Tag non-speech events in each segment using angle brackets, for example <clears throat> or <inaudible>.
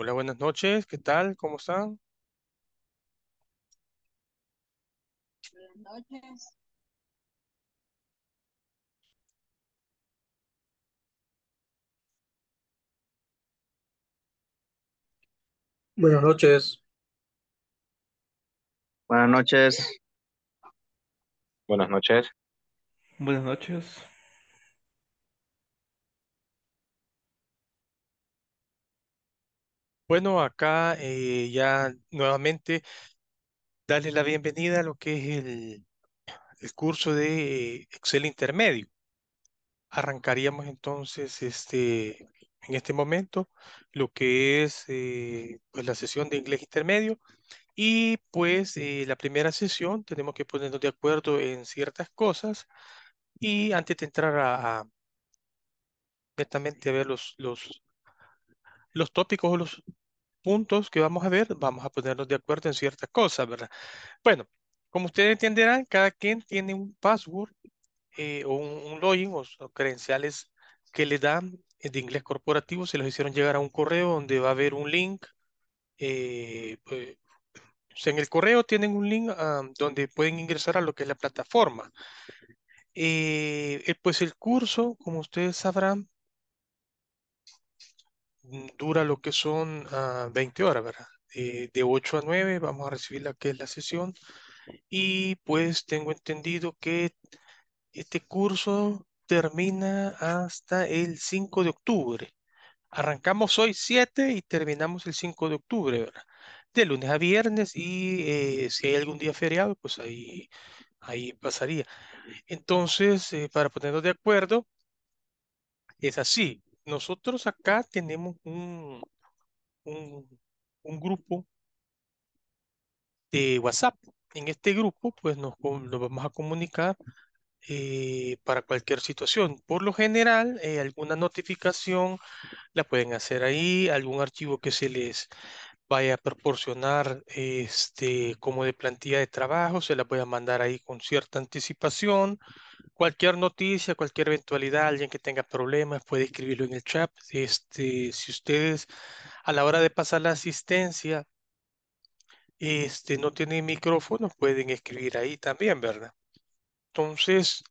Hola, buenas noches. ¿Qué tal? ¿Cómo están? Buenas noches. Buenas noches. Buenas noches. Buenas noches. Buenas noches. Bueno, acá eh, ya nuevamente darle la bienvenida a lo que es el, el curso de Excel intermedio. Arrancaríamos entonces este, en este momento lo que es eh, pues la sesión de inglés intermedio y pues eh, la primera sesión tenemos que ponernos de acuerdo en ciertas cosas y antes de entrar a, a a ver los, los los tópicos o los puntos que vamos a ver, vamos a ponernos de acuerdo en ciertas cosas, ¿verdad? Bueno, como ustedes entenderán, cada quien tiene un password eh, o un, login o, credenciales que le dan de inglés corporativo, se los hicieron llegar a un correo donde va a haber un link. Eh, pues, en el correo tienen un link ah, donde pueden ingresar a lo que es la plataforma. Eh, pues el curso, como ustedes sabrán, Mm, dura lo que son ah, veinte 20 horas, ¿verdad? Eh, de 8 a 9 vamos a recibir la que es la sesión y pues tengo entendido que este curso termina hasta el 5 de octubre. Arrancamos hoy 7 y terminamos el 5 de octubre, ¿verdad? De lunes a viernes y eh, si hay algún día feriado, pues ahí, ahí pasaría. Entonces, eh, para ponernos de acuerdo, es así. Nosotros acá tenemos un, un, un grupo de WhatsApp. En este grupo, pues nos, nos vamos a comunicar eh, para cualquier situación. Por lo general, eh, alguna notificación la pueden hacer ahí, algún archivo que se les vaya a proporcionar este, como de plantilla de trabajo, se la voy a mandar ahí con cierta anticipación. Cualquier noticia, cualquier eventualidad, alguien que tenga problemas puede escribirlo en el chat. Este, si ustedes a la hora de pasar la asistencia este, no tienen micrófono, pueden escribir ahí también, ¿verdad? Entonces,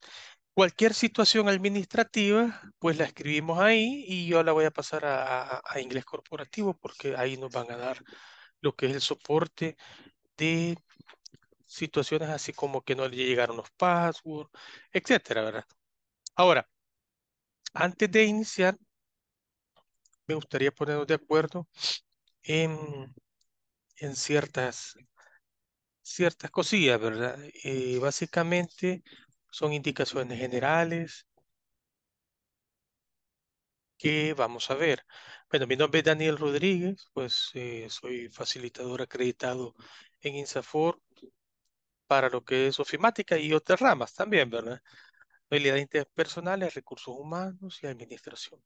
cualquier situación administrativa, pues la escribimos ahí y yo la voy a pasar a, a inglés corporativo porque ahí nos van a dar lo que es el soporte de situaciones así como que no le llegaron los passwords, etcétera, ¿verdad? Ahora, antes de iniciar, me gustaría ponernos de acuerdo en, ciertas, ciertas cosillas, ¿verdad? Eh, básicamente son indicaciones generales que vamos a ver. Bueno, mi nombre es Daniel Rodríguez, pues eh, soy facilitador acreditado en INSAFOR para lo que es ofimática y otras ramas también, ¿verdad? Habilidades interpersonales, recursos humanos y administración.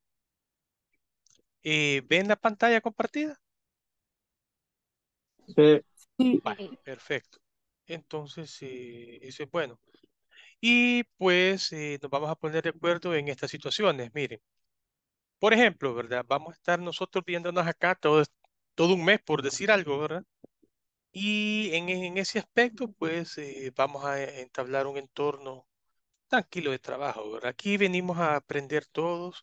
Eh, ¿Ven la pantalla compartida? Sí. Vale, perfecto. Entonces, eh, eso es bueno. Y pues eh, nos vamos a poner de acuerdo en estas situaciones. Miren, por ejemplo, ¿verdad? Vamos a estar nosotros viéndonos acá todo, todo un mes, por decir algo, ¿verdad? Y e, en, ese aspecto, pues eh, vamos a eh, entablar un entorno tranquilo de trabajo. Aquí venimos a aprender todos,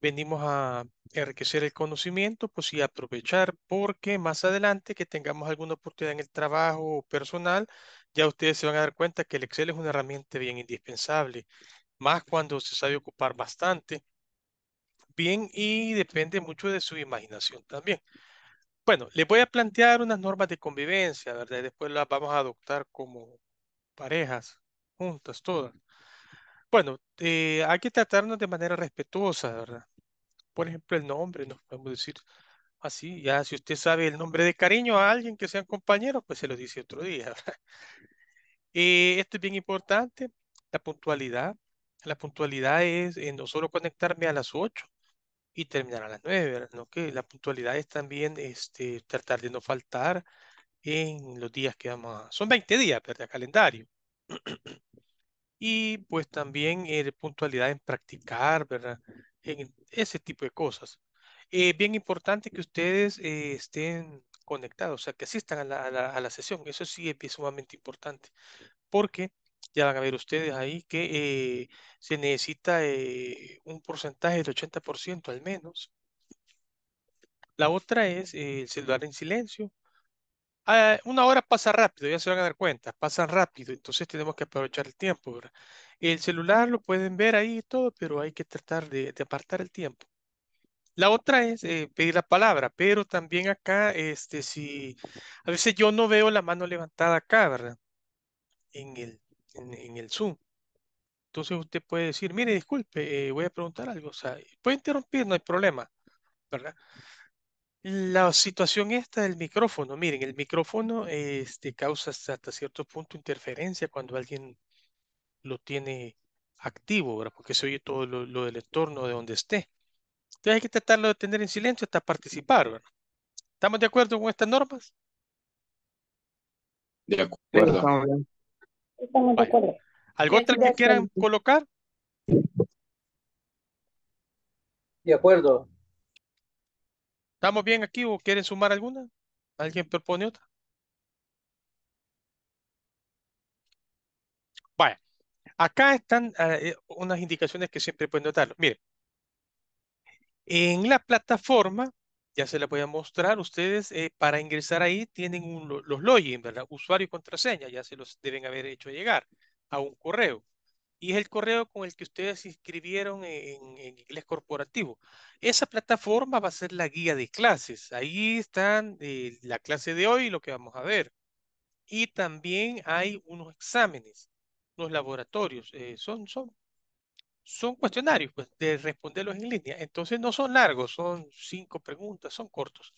venimos a enriquecer el conocimiento, pues y aprovechar, porque más adelante que tengamos alguna oportunidad en el trabajo personal, ya ustedes se van a dar cuenta que el Excel es una herramienta bien indispensable, más cuando se sabe ocupar bastante. Bien, y depende mucho de su imaginación también. Bueno, le voy a plantear unas normas de convivencia, ¿verdad? después las vamos a adoptar como parejas, juntas, mm. todas. Bueno, eh, hay que tratarnos de manera respetuosa, ¿verdad? Por ejemplo, el nombre, nos podemos decir así, ya si usted sabe el nombre de cariño a alguien que sean compañeros, pues se lo dice otro día. <laughs> eh, esto es bien importante, la puntualidad. La puntualidad es eh, no solo conectarme a las 8, y terminar a las 9, ¿no? Que la puntualidad es también este, tratar de no faltar en los días que vamos a... Son 20 días, ¿verdad? Calendario. <clears throat> y pues también eh, puntualidad en practicar, ¿verdad? En ese tipo de cosas. Eh, bien importante que ustedes eh, estén conectados, o sea, que asistan a la, a la, sesión. Eso sí es, es sumamente importante, porque ya van a ver ustedes ahí, que eh, se necesita eh, un porcentaje del 80% al menos. La otra es eh, el celular en silencio. Ah, una hora pasa rápido, ya se van a dar cuenta, pasa rápido, entonces tenemos que aprovechar el tiempo. El celular lo pueden ver ahí y todo, pero hay que tratar de, apartar el tiempo. La otra es pedir la palabra, pero también acá, este, si a veces yo no veo la mano levantada acá, ¿verdad? En el, en, el Zoom. Entonces usted puede decir, mire, disculpe, eh, voy a preguntar algo. O sea, puede interrumpir, no hay problema, ¿verdad? La situación esta del micrófono, miren, el micrófono este, causa hasta cierto punto interferencia cuando alguien lo tiene activo, ¿verdad? Porque se oye todo lo, del entorno de donde esté. Entonces hay que tratarlo de tener en silencio hasta participar, ¿verdad? ¿Estamos de acuerdo con estas normas? De acuerdo. Estamos ¿Algo otra que quieran colocar? De acuerdo. ¿Estamos bien aquí o quieren sumar alguna? ¿Alguien propone otra? Vaya, acá están ah, eh, unas indicaciones que siempre pueden notar. Miren, en la plataforma ya se la voy a mostrar. Ustedes eh, para ingresar ahí tienen los login, ¿verdad? Usuario y contraseña, ya se los deben haber hecho llegar a un correo. Y es el correo con el que ustedes se inscribieron en, inglés corporativo. Esa plataforma va a ser la guía de clases. Ahí están eh, la clase de hoy y lo que vamos a ver. Y también hay unos exámenes, unos laboratorios. Eh, son, son son cuestionarios, pues, de responderlos en línea. Entonces no son largos, son cinco preguntas, son cortos.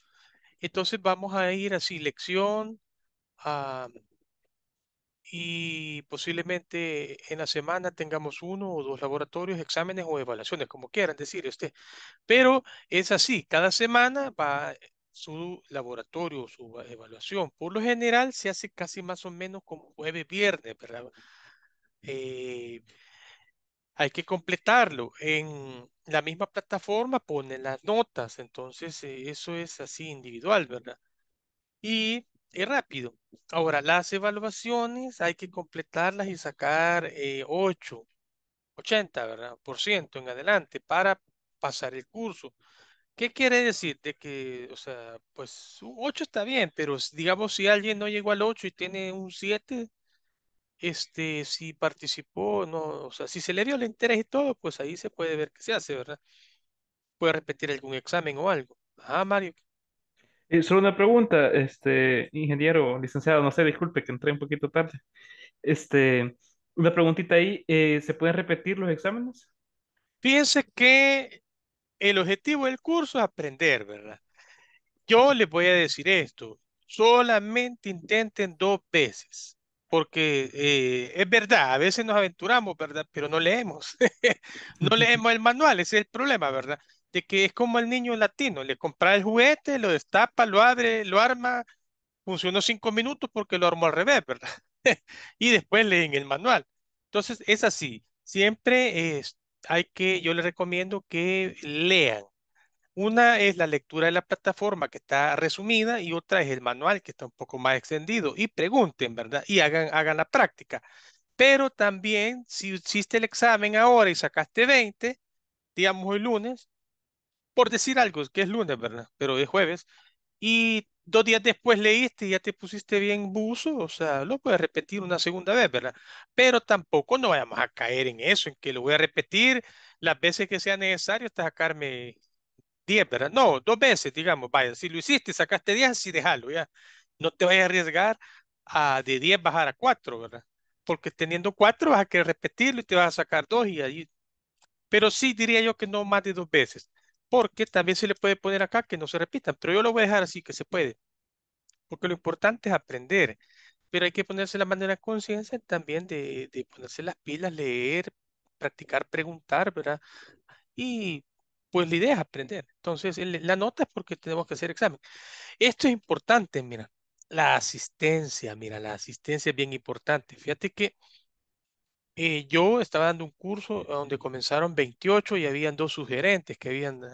Entonces vamos a ir a selección y posiblemente en la semana tengamos uno o dos laboratorios, exámenes o evaluaciones, como quieran decir usted. Pero es así, cada semana va su laboratorio, su evaluación. Por lo general se hace casi más o menos como jueves, viernes, ¿verdad? Eh, hay que completarlo. En la misma plataforma pone las notas, entonces eh, eso es así individual, ¿verdad? Y es rápido. Ahora, las evaluaciones hay que completarlas y sacar eh, 8, 80, ¿verdad? Por ciento en adelante para pasar el curso. ¿Qué quiere decir? De que, o sea, pues 8 está bien, pero digamos si alguien no llegó al 8 y tiene un 7, este, si participó, no, o sea, si se le dio el interés y todo, pues ahí se puede ver qué se hace, ¿verdad? Puede repetir algún examen o algo. Ah, Mario. Eh, solo una pregunta, este, ingeniero, licenciado, no sé, disculpe que entré un poquito tarde. Este, una preguntita ahí, eh, ¿se pueden repetir los exámenes? Piense que el objetivo del curso es aprender, ¿verdad? Yo les voy a decir esto, solamente intenten dos veces porque eh, es verdad, a veces nos aventuramos, ¿verdad? Pero no leemos, <laughs> no <laughs> leemos el manual, ese es el problema, ¿verdad? De que es como el niño latino, le compra el juguete, lo destapa, lo abre, lo arma, funcionó cinco minutos porque lo armó al revés, ¿verdad? <laughs> y después leen el manual. Entonces, es así, siempre hay que, yo les recomiendo que lean, una es la lectura de la plataforma que está resumida y otra es el manual que está un poco más extendido. Y pregunten, ¿verdad? Y hagan, hagan la práctica. Pero también, si hiciste el examen ahora y sacaste 20, digamos el lunes, por decir algo, que es lunes, ¿verdad? Pero es jueves, y dos días después leíste y ya te pusiste bien buzo, o sea, lo puedes repetir una segunda vez, ¿verdad? Pero tampoco no vayamos a caer en eso, en que lo voy a repetir las veces que sea necesario hasta sacarme 10, ¿verdad? No, dos veces, digamos, vaya, si lo hiciste, sacaste 10, sí déjalo, ya. No te vayas a arriesgar a de 10 bajar a 4, ¿verdad? Porque teniendo 4 vas a querer repetirlo y te vas a sacar 2 y ahí. Pero sí diría yo que no más de dos veces, porque también se le puede poner acá que no se repitan, pero yo lo voy a dejar así que se puede, porque lo importante es aprender, pero hay que ponerse la manera conciencia también de ponerse las pilas, leer, practicar, preguntar, ¿verdad? Y pues la idea es aprender. Entonces, la nota es porque tenemos que hacer examen. Esto es importante, mira, la asistencia, mira, la asistencia es bien importante. Fíjate que eh, yo estaba dando un curso donde comenzaron 28 y habían dos sugerentes que habían eh,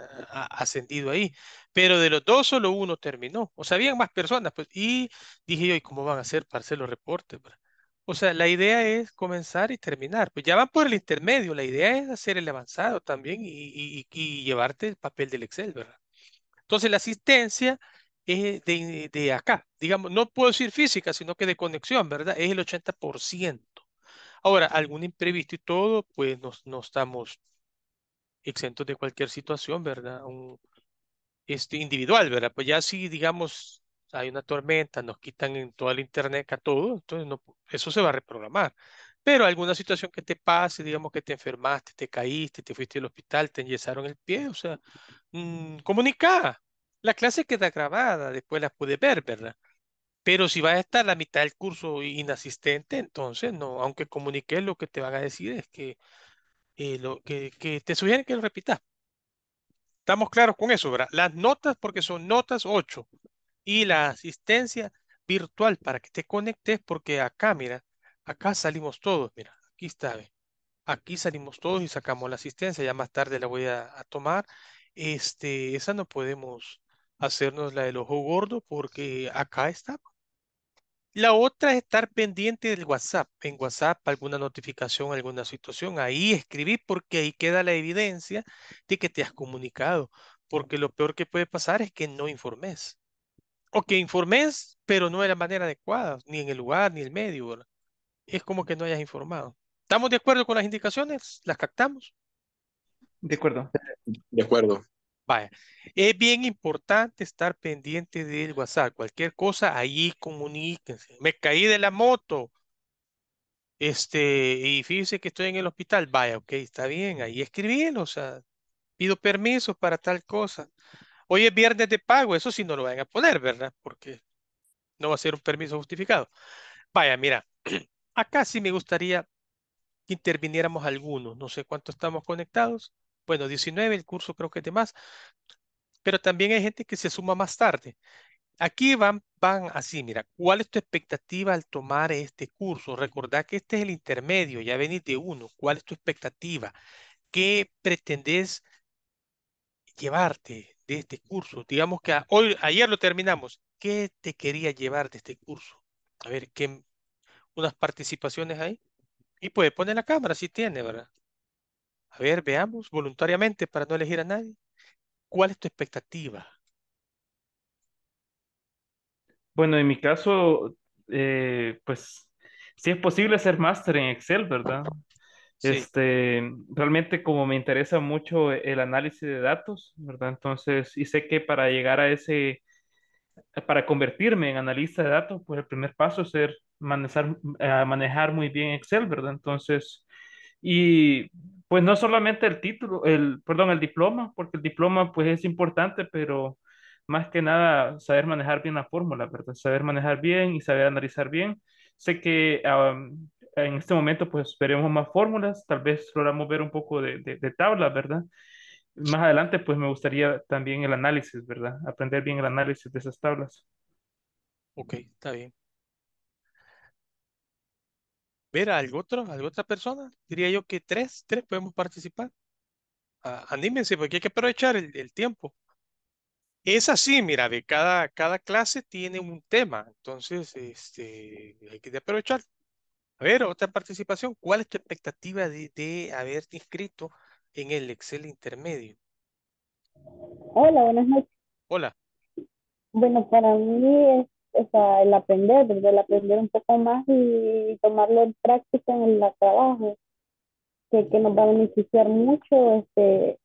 ascendido ahí, pero de los dos solo uno terminó, o sea, habían más personas, pues, y dije yo, ¿y cómo van a hacer para hacer los reportes? O sea, la idea es comenzar y terminar. Pues ya van por el intermedio, la idea es hacer el avanzado también y, llevarte el papel del Excel, ¿verdad? Entonces, la asistencia es de, acá, digamos, no puedo decir física, sino que de conexión, ¿verdad? Es el 80%. Ahora, algún imprevisto y todo, pues no, estamos exentos de cualquier situación, ¿verdad? este, individual, ¿verdad? Pues ya sí, digamos, hay una tormenta, nos quitan en todo el internet, a todo, entonces no, eso se va a reprogramar. Pero alguna situación que te pase, digamos que te enfermaste, te caíste, te fuiste al hospital, te enyesaron el pie, o sea, mmm, comunica. La clase queda grabada, después la puedes ver, ¿verdad? Pero si vas a estar la mitad del curso inasistente, entonces no, aunque comuniques lo que te van a decir es que, eh, lo, que, que te sugieren que lo repitas. Estamos claros con eso, ¿verdad? Las notas, porque son notas 8 y la asistencia virtual para que te conectes porque acá, mira, acá salimos todos, mira, aquí está, aquí salimos todos y sacamos la asistencia, ya más tarde la voy a, tomar. Este, esa no podemos hacernos la del ojo gordo porque acá está. La otra es estar pendiente del WhatsApp. En WhatsApp, alguna notificación, alguna situación, ahí escribí porque ahí queda la evidencia de que te has comunicado. Porque lo peor que puede pasar es que no informes o que informes, pero no de la manera adecuada, ni en el lugar, ni el medio, Es como que no hayas informado. ¿Estamos de acuerdo con las indicaciones? ¿Las captamos? De acuerdo. De acuerdo. Vaya, es bien importante estar pendiente del WhatsApp. Cualquier cosa, ahí comuníquense. Me caí de la moto. Este, y fíjese que estoy en el hospital. Vaya, ok, está bien. Ahí escribí, O sea, pido permiso para tal cosa. Hoy es viernes de pago, eso sí no lo van a poner, ¿verdad? Porque no va a ser un permiso justificado. Vaya, mira, <clears throat> acá sí me gustaría que interviniéramos algunos. No sé cuántos estamos conectados. Bueno, 19, el curso creo que es de más. Pero también hay gente que se suma más tarde. Aquí van, van así, mira, ¿cuál es tu expectativa al tomar este curso? Recordad que este es el intermedio, ya venís de uno. ¿Cuál es tu expectativa? ¿Qué pretendés llevarte? de este curso? Digamos que hoy, ayer lo terminamos. ¿Qué te quería llevar de este curso? A ver, ¿qué, unas participaciones ahí. Y puede poner la cámara si tiene, ¿verdad? A ver, veamos voluntariamente para no elegir a nadie. ¿Cuál es tu expectativa? Bueno, en mi caso, eh, pues, si es posible hacer máster en Excel, ¿verdad? Este, realmente como me interesa mucho e-, el análisis de datos, ¿verdad? Entonces, y sé que para llegar a ese, para convertirme en analista de datos, pues el primer paso es ser, manejar, eh, manejar muy bien Excel, ¿verdad? Entonces, y pues no solamente el título, el, perdón, el diploma, porque el diploma pues es importante, pero más que nada saber manejar bien la fórmula, ¿verdad? Saber manejar bien y saber analizar bien. Sé que en este momento pues veremos más fórmulas, tal vez logramos ver un poco de, de, tablas, ¿verdad? Más adelante pues me gustaría también el análisis, ¿verdad? Aprender bien el análisis de esas tablas. Ok, está bien. Ver algo otro, alguna otra persona, diría yo que tres, tres podemos participar. Ah, anímense porque hay que aprovechar el, el tiempo. Es así, mira, de cada, cada clase tiene un tema, entonces este, hay que aprovechar. A ver, otra participación. ¿Cuál es tu expectativa de, de haberte inscrito en el Excel intermedio? Hola, buenas noches. Hola. Bueno, para mí es el aprender, el aprender un poco más y tomarlo en práctica en el trabajo, que, que nos va a beneficiar mucho este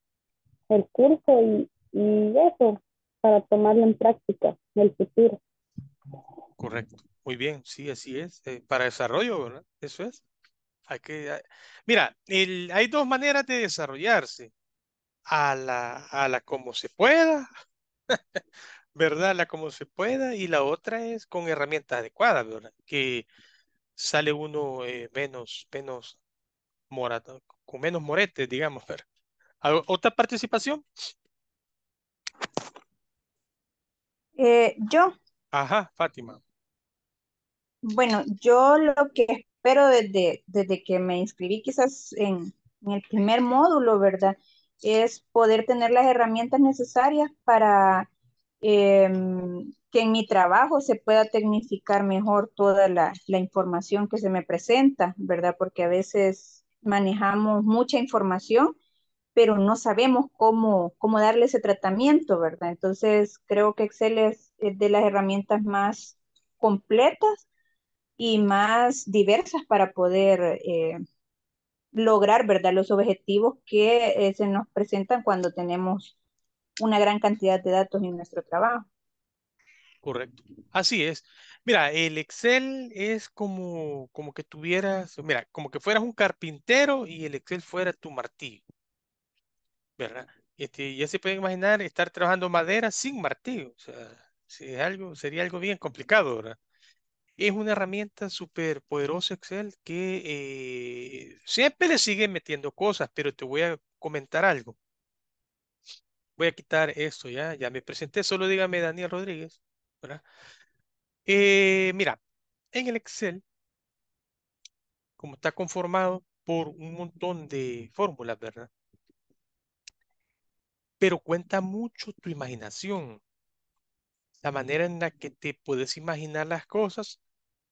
el curso y, y eso, para tomarlo en práctica en el futuro. Correcto. Muy bien, sí, así es. Eh, para desarrollo, ¿verdad? Eso es. Hay que, ah, Mira, el, hay dos maneras de desarrollarse. A la, a la como se pueda, <laughs> ¿verdad? La como se pueda. Y la otra es con herramientas adecuadas, ¿verdad? Que sale uno eh, menos, menos con menos moretes, digamos. <laughs> ¿Otra participación? Eh, yo. Ajá, Fátima. Bueno, yo lo que espero desde, que me inscribí quizás en, el primer módulo, ¿verdad? Es poder tener las herramientas necesarias para em, que en mi trabajo se pueda tecnificar mejor toda la, información que se me presenta, ¿verdad? Porque a veces manejamos mucha información, pero no sabemos cómo, cómo darle ese tratamiento, ¿verdad? Entonces, creo que Excel es de las herramientas más completas y más diversas para poder eh, lograr ¿verdad? los objetivos que eh, se nos presentan cuando tenemos una gran cantidad de datos en nuestro trabajo. Correcto, así es. Mira, el Excel es como, como que tuvieras, mira, como que fueras un carpintero y el Excel fuera tu martillo. ¿Verdad? Este, ya se puede imaginar estar trabajando madera sin martillo. O sea, si algo, sería algo bien complicado, ¿verdad? es una herramienta súper poderosa Excel que eh, siempre le sigue metiendo cosas, pero te voy a comentar algo. Voy a quitar esto ya, ya me presenté, solo dígame Daniel Rodríguez, ¿verdad? Eh, mira, en el Excel, como está conformado por un montón de fórmulas, ¿verdad? Pero cuenta mucho tu imaginación la manera en la que te puedes imaginar las cosas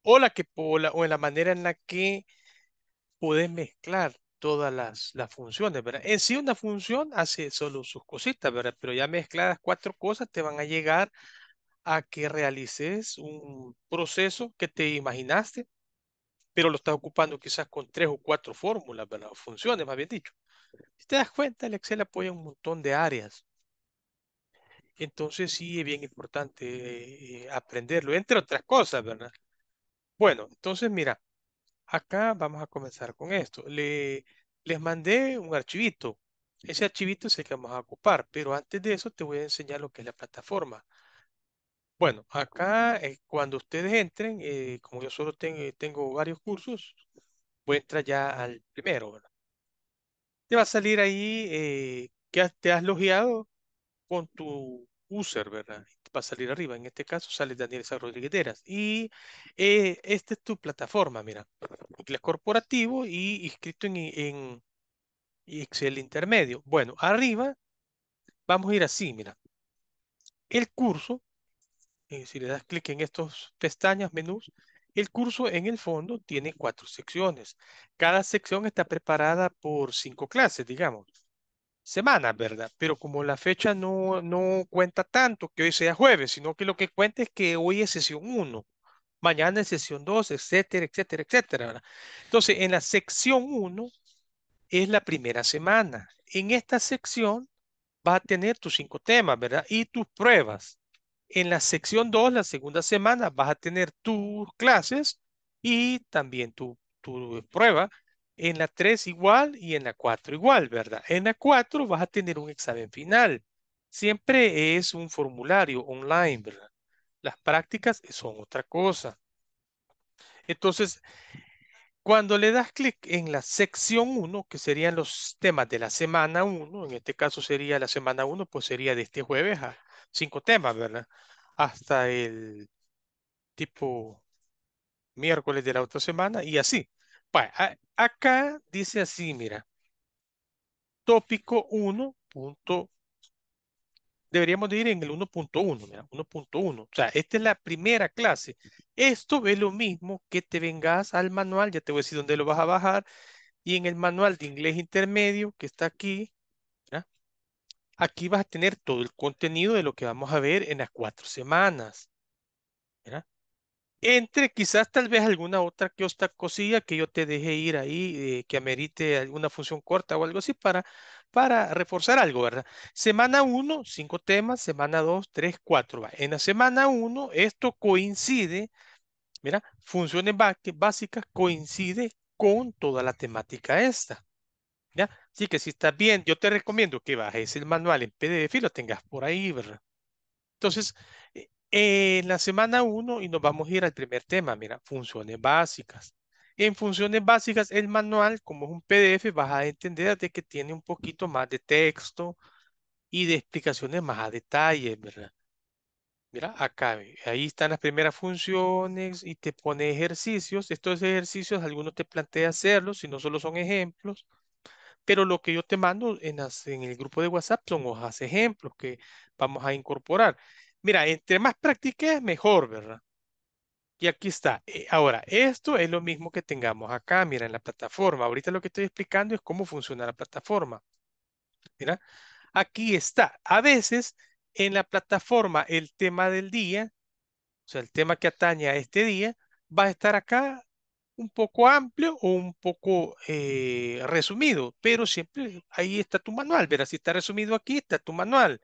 o, la que, en la manera en la que podés mezclar todas las, funciones, ¿verdad? En sí una función hace solo sus cositas, ¿verdad? Pero ya mezcladas cuatro cosas te van a llegar a que realices un proceso que te imaginaste, pero lo estás ocupando quizás con tres o cuatro fórmulas, ¿verdad? O funciones, más bien dicho. Si te das cuenta, el Excel apoya un montón de áreas. Entonces sí es bien importante eh, aprenderlo, entre otras cosas, ¿verdad? Bueno, entonces mira, acá vamos a comenzar con esto. Le, les mandé un archivito. Ese archivito es el que vamos a ocupar, pero antes de eso te voy a enseñar lo que es la plataforma. Bueno, acá eh, cuando ustedes entren, eh, como yo solo eh, tengo varios cursos, voy a entrar ya al primero. Te va a salir ahí que te has logueado con tu user, ¿verdad? Va a salir arriba. En este caso sale Daniel San Rodríguez Y eh, esta es tu plataforma, mira. Inglés corporativo y inscrito en, en Excel intermedio. Bueno, arriba vamos a ir así, mira. El curso, eh, si le das clic en estos pestañas, menús, el curso en el fondo tiene cuatro secciones. Cada sección está preparada por cinco clases, digamos semana ¿verdad? Pero como la fecha no, no cuenta tanto que hoy sea jueves, sino que lo que cuenta es que hoy es sesión 1, mañana es sesión 2, etcétera, etcétera, etcétera, ¿verdad? Entonces, en la sección 1 es la primera semana. En esta sección va a tener tus cinco temas, ¿verdad? Y tus pruebas. En la sección 2, la segunda semana, vas a tener tus clases y también tu, tu prueba. En la 3 igual y en la 4 igual, ¿verdad? En la 4 vas a tener un examen final. Siempre es un formulario online, ¿verdad? Las prácticas son otra cosa. Entonces, cuando le das clic en la sección 1, que serían los temas de la semana 1, en este caso sería la semana 1, pues sería de este jueves a cinco temas, ¿verdad? Hasta el tipo miércoles de la otra semana y así acá dice así, mira. Tópico 1. Deberíamos de ir en el 1.1, mira, 1.1. O sea, esta es la primera clase. Esto es lo mismo que te vengas al manual, ya te voy a decir dónde lo vas a bajar, y en el manual de inglés intermedio que está aquí, aquí vas a tener todo el contenido de lo que vamos a ver en las cuatro semanas. ¿verdad? Entre quizás tal vez alguna otra que otra cosilla que yo te deje ir ahí, eh, que amerite alguna función corta o algo así para, para reforzar algo, ¿verdad? Semana 1, cinco temas, semana 2, 3, 4. En la semana 1, esto coincide, mira, funciones básicas coincide con toda la temática esta. ¿Ya? Así que si está bien, yo te recomiendo que bajes el manual en PDF y lo tengas por ahí, ¿verdad? Entonces, en la semana 1 y nos vamos a ir al primer tema, mira, funciones básicas. En funciones básicas, el manual, como es un PDF, vas a entender de que tiene un poquito más de texto y de explicaciones más a detalle, ¿verdad? Mira, acá, ahí están las primeras funciones y te pone ejercicios. Estos ejercicios, algunos te plantea hacerlos, si no solo son ejemplos. Pero lo que yo te mando en, en el grupo de WhatsApp son hojas ejemplos que vamos a incorporar mira, entre más practiques, mejor, ¿verdad? Y aquí está. Eh, ahora, esto es lo mismo que tengamos acá, mira, en la plataforma. Ahorita lo que estoy explicando es cómo funciona la plataforma. Mira, aquí está. A veces, en la plataforma, el tema del día, o sea, el tema que atañe a este día, va a estar acá un poco amplio o un poco eh, resumido, pero siempre ahí está tu manual. Verás, si está resumido aquí, está tu manual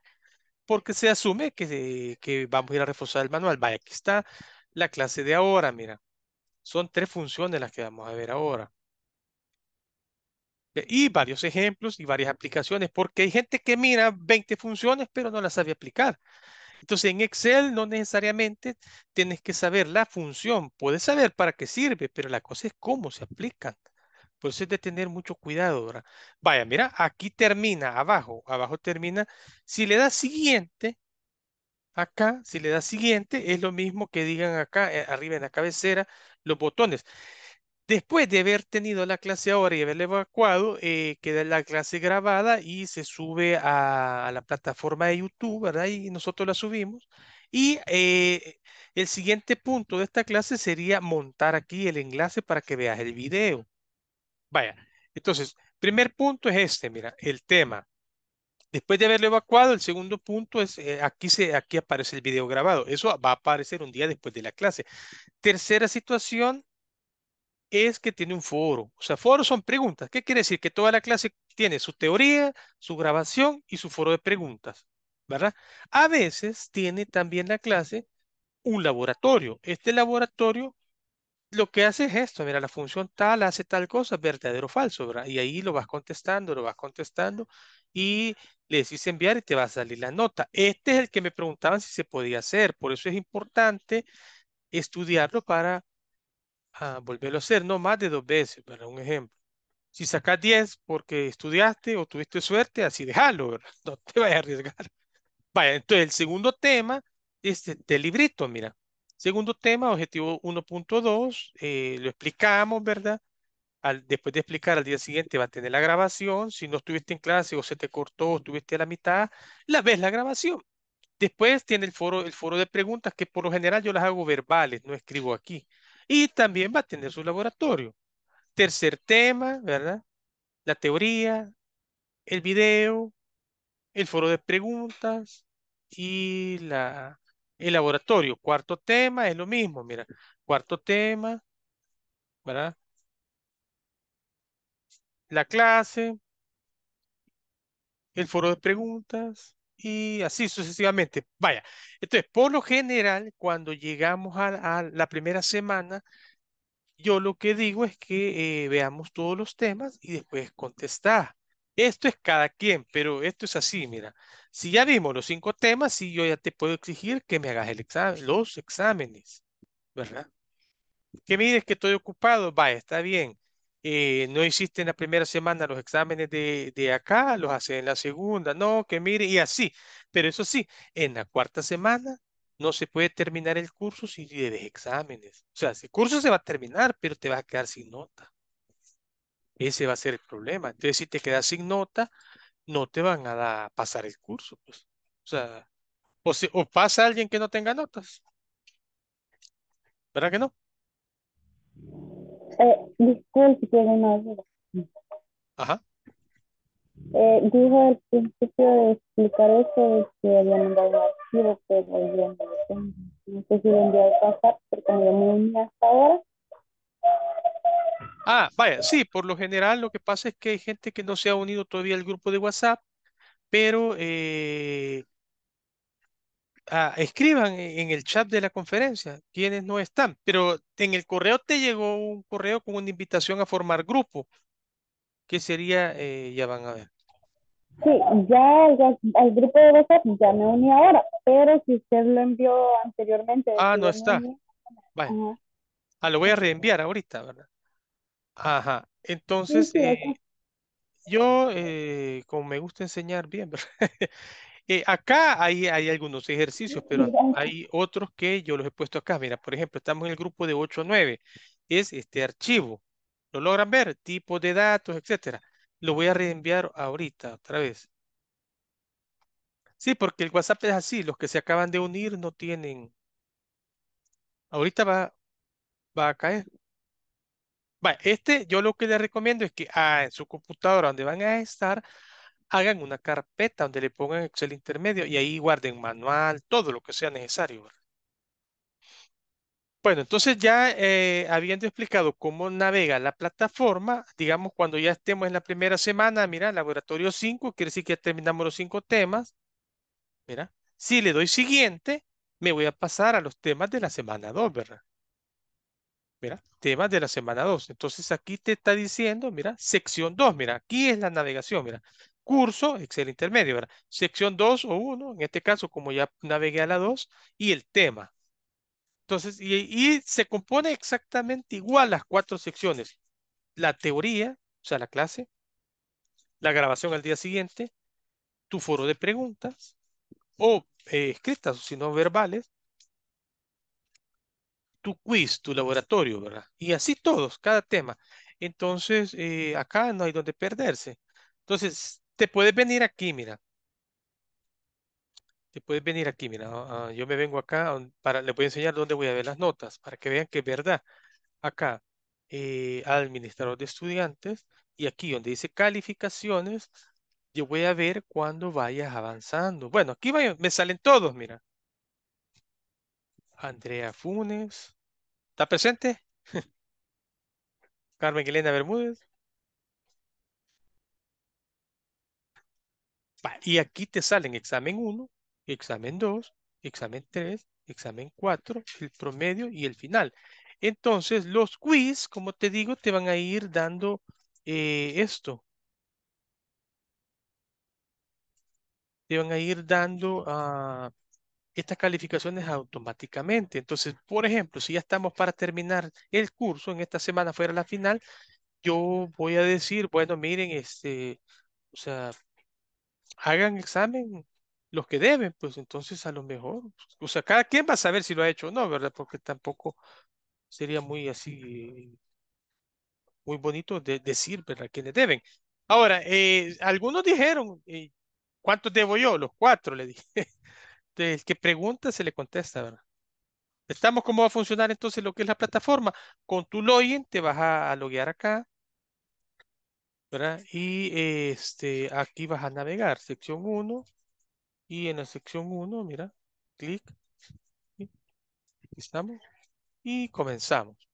porque se asume que, vamos a ir a reforzar el manual. Vaya, aquí está la clase de ahora, mira. Son tres funciones las que vamos a ver ahora. Y varios ejemplos y varias aplicaciones, porque hay gente que mira 20 funciones, pero no las sabe aplicar. Entonces, en Excel no necesariamente tienes que saber la función. Puedes saber para qué sirve, pero la cosa es cómo se aplican. Por eso es de tener mucho cuidado, ¿verdad? Vaya, mira, aquí termina, abajo, abajo termina. Si le da siguiente, acá, si le da siguiente, es lo mismo que digan acá, eh, arriba en la cabecera, los botones. Después de haber tenido la clase ahora y haberla evacuado, eh, queda la clase grabada y se sube a, la plataforma de YouTube, ¿verdad? Y nosotros la subimos. Y eh, el siguiente punto de esta clase sería montar aquí el enlace para que veas el video. Vaya, entonces, primer punto es este, mira, el tema. Después de haberlo evacuado, el segundo punto es, eh, aquí, se, aquí aparece el video grabado. Eso va a aparecer un día después de la clase. Tercera situación es que tiene un foro. O sea, foros son preguntas. ¿Qué quiere decir? Que toda la clase tiene su teoría, su grabación y su foro de preguntas. ¿Verdad? A veces tiene también la clase un laboratorio. Este laboratorio lo que hace es esto, mira, la función tal hace tal cosa, verdadero o falso, ¿verdad? Y ahí lo vas contestando, lo vas contestando y le decís enviar y te va a salir la nota. Este es el que me preguntaban si se podía hacer, por eso es importante estudiarlo para ah, volverlo a hacer, no más de dos veces, ¿verdad? Un ejemplo. Si sacas 10 porque estudiaste o tuviste suerte, así déjalo, ¿verdad? <laughs> No te vayas a arriesgar. Vaya, entonces el segundo tema es de, librito, mira. Segundo tema, objetivo 1.2, eh, lo explicamos, ¿verdad? después de explicar al día siguiente va a tener la grabación. Si no estuviste en clase o se te cortó o estuviste a la mitad, la ves la grabación. Después tiene el foro, el foro de preguntas que por lo general yo las hago verbales, no escribo aquí. Y también va a tener su laboratorio. Tercer tema, ¿verdad? La teoría, el video, el foro de preguntas y la, el laboratorio. Cuarto tema es lo mismo, mira. Cuarto tema, ¿verdad? La clase, el foro de preguntas y así sucesivamente. Vaya, entonces, por lo general, cuando llegamos a, la primera semana, yo lo que digo es que eh, veamos todos los temas y después contestar. Esto es cada quien, pero esto es así, mira. Si ya vimos los cinco temas, si yo ya te puedo exigir que me hagas el examen, los exámenes, ¿verdad? Que mires que estoy ocupado, va, está bien. Eh, no hiciste en la primera semana los exámenes de, acá, los haces en la segunda, no, que mire, y así. Pero eso sí, en la cuarta semana no se puede terminar el curso si debes exámenes. O sea, el curso se va a terminar, pero te vas a quedar sin nota. Ese va a ser el problema. Entonces, si te quedas sin nota, no te van a dar pasar el curso. Pues. O sea, o, pasa alguien que no tenga notas. ¿Verdad que no? Eh, disculpe, tiene una duda. Ajá. Eh, dijo al principio de explicar eso de que había mandado un archivo, pero no No sé si lo envié al pasar porque me muy hasta ahora. Ah, vaya, sí, por lo general lo que pasa es que hay gente que no se ha unido todavía al grupo de WhatsApp, pero eh, ah, escriban e-, en el chat de la conferencia quienes no están, pero en el correo te llegó un correo con una invitación a formar grupo, que sería, eh, ya van a ver. Sí, ya, el al grupo de WhatsApp ya me uní ahora, pero si usted lo envió anteriormente. Ah, no está. Vaya. Ah, lo voy a reenviar ahorita, ¿verdad? Ajá. Entonces, eh, yo, eh, como me gusta enseñar bien, <laughs> eh, acá hay, hay algunos ejercicios, pero hay otros que yo los he puesto acá. Mira, por ejemplo, estamos en el grupo de 8 a 9. Es este archivo. ¿Lo logran ver? Tipo de datos, etcétera. Lo voy a reenviar ahorita, otra vez. Sí, porque el WhatsApp es así. Los que se acaban de unir no tienen. Ahorita va, va a caer. Vale, este yo lo que les recomiendo es que ah, en su computadora donde van a estar, hagan una carpeta donde le pongan Excel intermedio y ahí guarden manual, todo lo que sea necesario. Bueno, entonces ya eh, habiendo explicado cómo navega la plataforma, digamos cuando ya estemos en la primera semana, mira, laboratorio 5, quiere decir que ya terminamos los cinco temas. Mira, si le doy siguiente, me voy a pasar a los temas de la semana 2, ¿verdad? mira, temas de la semana 2. Entonces aquí te está diciendo, mira, sección 2, mira, aquí es la navegación, mira, curso, Excel intermedio, ¿verdad? Sección 2 o 1, en este caso, como ya navegué a la 2, y el tema. Entonces, y, se compone exactamente igual las cuatro secciones. La teoría, o sea, la clase, la grabación al día siguiente, tu foro de preguntas, o eh, escritas, o si no verbales, tu quiz, tu laboratorio, ¿verdad? Y así todos, cada tema. Entonces, eh, acá no hay donde perderse. Entonces, te puedes venir aquí, mira. Te puedes venir aquí, mira. Ah, ah, yo me vengo acá, para, le voy a enseñar dónde voy a ver las notas, para que vean que es verdad. Acá, eh, administrador de estudiantes, y aquí donde dice calificaciones, yo voy a ver cuando vayas avanzando. Bueno, aquí me salen todos, mira. Andrea Funes, ¿Está presente? <laughs> Carmen Elena Bermúdez. Y aquí te salen examen 1, examen 2, examen 3, examen 4, el promedio y el final. Entonces, los quiz, como te digo, te van a ir dando eh, esto. Te van a ir dando ah, estas calificaciones automáticamente. Entonces, por ejemplo, si ya estamos para terminar el curso, en esta semana fuera la final, yo voy a decir, bueno, miren, este, o sea, hagan examen los que deben, pues entonces a lo mejor, o sea, cada quien va a saber si lo ha hecho o no, ¿verdad? Porque tampoco sería muy así, muy bonito de decir, ¿verdad? Quienes deben. Ahora, eh, algunos dijeron, eh, ¿cuántos debo yo? Los cuatro, le dije. Este, el que pregunta se le contesta, ¿verdad? Estamos cómo va a funcionar entonces lo que es la plataforma. Con tu login te vas a, loguear acá. ¿verdad? Y este, aquí vas a navegar, sección 1. Y en la sección 1, mira, clic. Aquí estamos. Y comenzamos.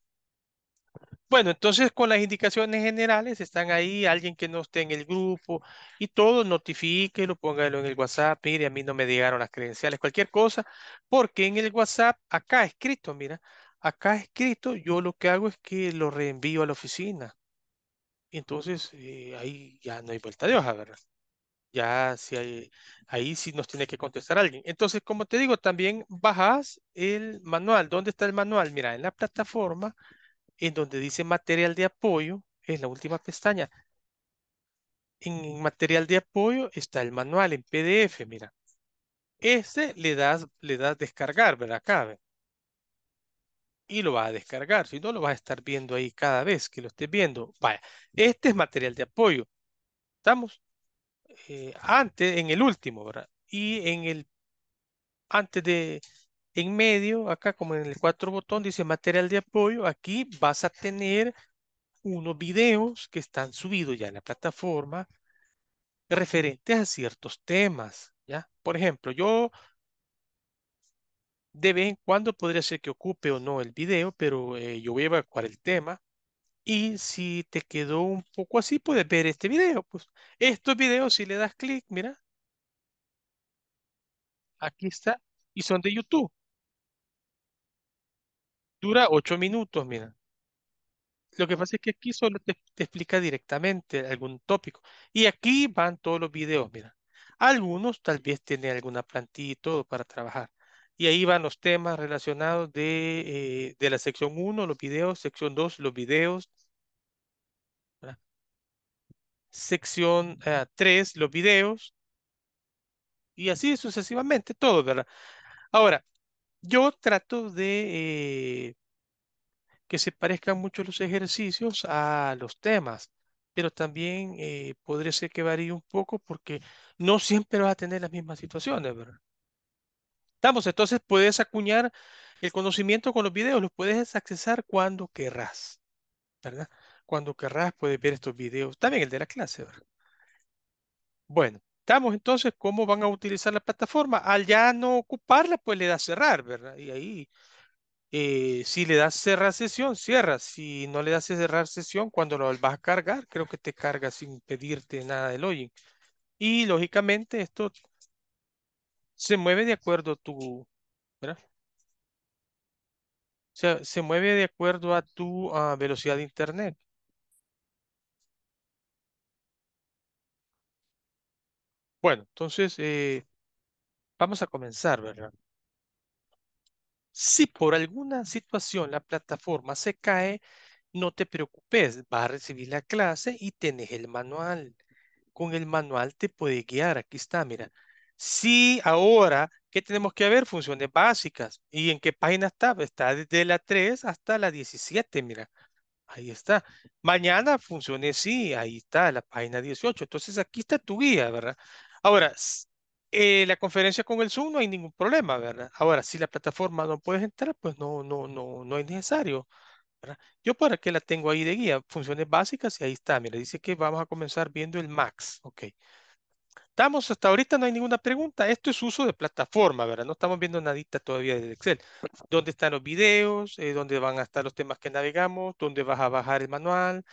Bueno, entonces con las indicaciones generales están ahí, alguien que no esté en el grupo y todo, notifíquelo, póngalo en el WhatsApp, mire, a mí no me llegaron las credenciales, cualquier cosa, porque en el WhatsApp, acá escrito, mira, acá escrito, yo lo que hago es que lo reenvío a la oficina. Entonces, eh, ahí ya no hay vuelta de hoja, ¿verdad? Ya si hay, ahí sí nos tiene que contestar alguien. Entonces, como te digo, también bajas el manual. ¿Dónde está el manual? Mira, en la plataforma en donde dice material de apoyo, es la última pestaña. En material de apoyo está el manual en PDF, mira. Este le das, le das descargar, ¿verdad? Acá, y lo va a descargar. Si no, lo vas a estar viendo ahí cada vez que lo estés viendo. Vaya, este es material de apoyo. ¿Estamos? Eh, antes, en el último, ¿verdad? Y en el, antes de, en medio, acá como en el cuatro botón dice material de apoyo, aquí vas a tener unos videos que están subidos ya en la plataforma referentes a ciertos temas, ¿ya? Por ejemplo, yo de vez en cuando podría ser que ocupe o no el video, pero eh, yo voy a evacuar el tema. Y si te quedó un poco así, puedes ver este video. Pues estos videos, si le das clic, mira, aquí está, y son de YouTube. Dura ocho minutos, mira. Lo que pasa es que aquí solo te, explica directamente algún tópico. Y aquí van todos los videos, mira. Algunos tal vez tienen alguna plantilla y todo para trabajar. Y ahí van los temas relacionados de, eh, la sección 1, los videos, sección 2, los videos. Sección eh, tres, los videos. Y así sucesivamente, todo, ¿verdad? Ahora, yo trato de eh, que se parezcan mucho los ejercicios a los temas, pero también eh, podría ser que varíe un poco porque no siempre vas a tener las mismas situaciones, ¿verdad? Estamos, entonces puedes acuñar el conocimiento con los videos, los puedes accesar cuando querrás, ¿verdad? Cuando querrás puedes ver estos videos, también el de la clase, ¿verdad? Bueno, Estamos, entonces cómo van a utilizar la plataforma. Al ya no ocuparla, pues le da cerrar, ¿verdad? Y ahí, eh, si le das cerrar sesión, cierra. Si no le das cerrar sesión, cuando lo vas a cargar, creo que te carga sin pedirte nada de login. Y lógicamente esto se mueve de acuerdo a tu, ¿verdad? O se mueve de acuerdo a tu ah, velocidad de internet. Bueno, entonces eh, vamos a comenzar, ¿verdad? Si por alguna situación la plataforma se cae, no te preocupes, vas a recibir la clase y tenés el manual. Con el manual te puede guiar, aquí está, mira. Si ahora, ¿qué tenemos que ver? Funciones básicas. ¿Y en qué página está? Está desde la 3 hasta la 17, mira. Ahí está. Mañana funciones sí, ahí está, la página 18. Entonces aquí está tu guía, ¿verdad? Ahora, eh, la conferencia con el Zoom no hay ningún problema, ¿verdad? Ahora, si la plataforma no puedes entrar, pues no, no, no, no es necesario. Yo para qué la tengo ahí de guía, funciones básicas y ahí está. Mira, dice que vamos a comenzar viendo el Max. Ok. Estamos hasta ahorita, no hay ninguna pregunta. Esto es uso de plataforma, ¿verdad? No estamos viendo nadita todavía del Excel. ¿Dónde están los videos? Eh, ¿Dónde van a estar los temas que navegamos? ¿Dónde vas a bajar el manual?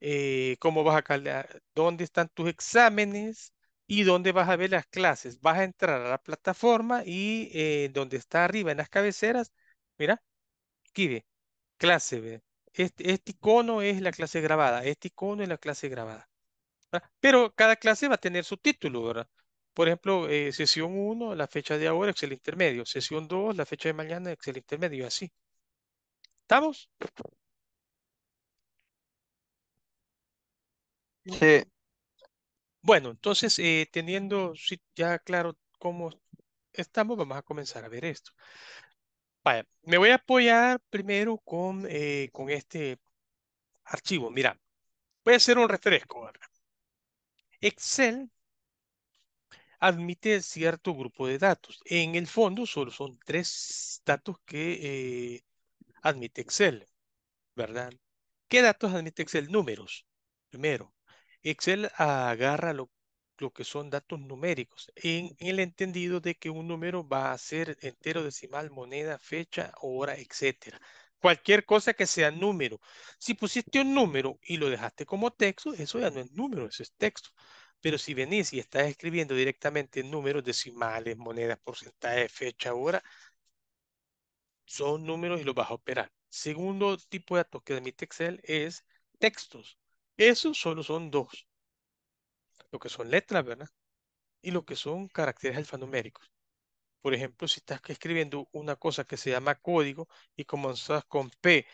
Eh, ¿Cómo vas a calar? ¿Dónde están tus exámenes? y dónde vas a ver las clases. Vas a entrar a la plataforma y eh, donde está arriba en las cabeceras, mira, aquí ve, clase B. Este, este icono es la clase grabada, este icono es la clase grabada. ¿ah? Pero cada clase va a tener su título, ¿verdad? Por ejemplo, eh, sesión 1, la fecha de ahora, el intermedio. Sesión 2, la fecha de mañana, el intermedio, así. ¿Estamos? Sí. Bueno, entonces, eh, teniendo ya claro cómo estamos, vamos a comenzar a ver esto. me voy a apoyar primero eh, con, este archivo. Mira, voy a hacer un refresco. Excel admite cierto grupo de datos. En el fondo solo son tres datos que eh, admite Excel, ¿verdad? ¿Qué datos admite Excel? Números, primero. Excel agarra lo, que son datos numéricos en el entendido de que un número va a ser entero, decimal, moneda, fecha, hora, etcétera cualquier cosa que sea número. Si pusiste un número y lo dejaste como texto, eso ya no es número, eso es texto. Pero si venís y estás escribiendo directamente números decimales, monedas, porcentaje, fecha, hora, son números y los vas a operar. Segundo tipo de datos que admite Excel es textos. Eso solo son dos. Lo que son letras, ¿verdad? Y lo que son caracteres alfanuméricos. Por ejemplo, si estás escribiendo una cosa que se llama código y comenzas con P,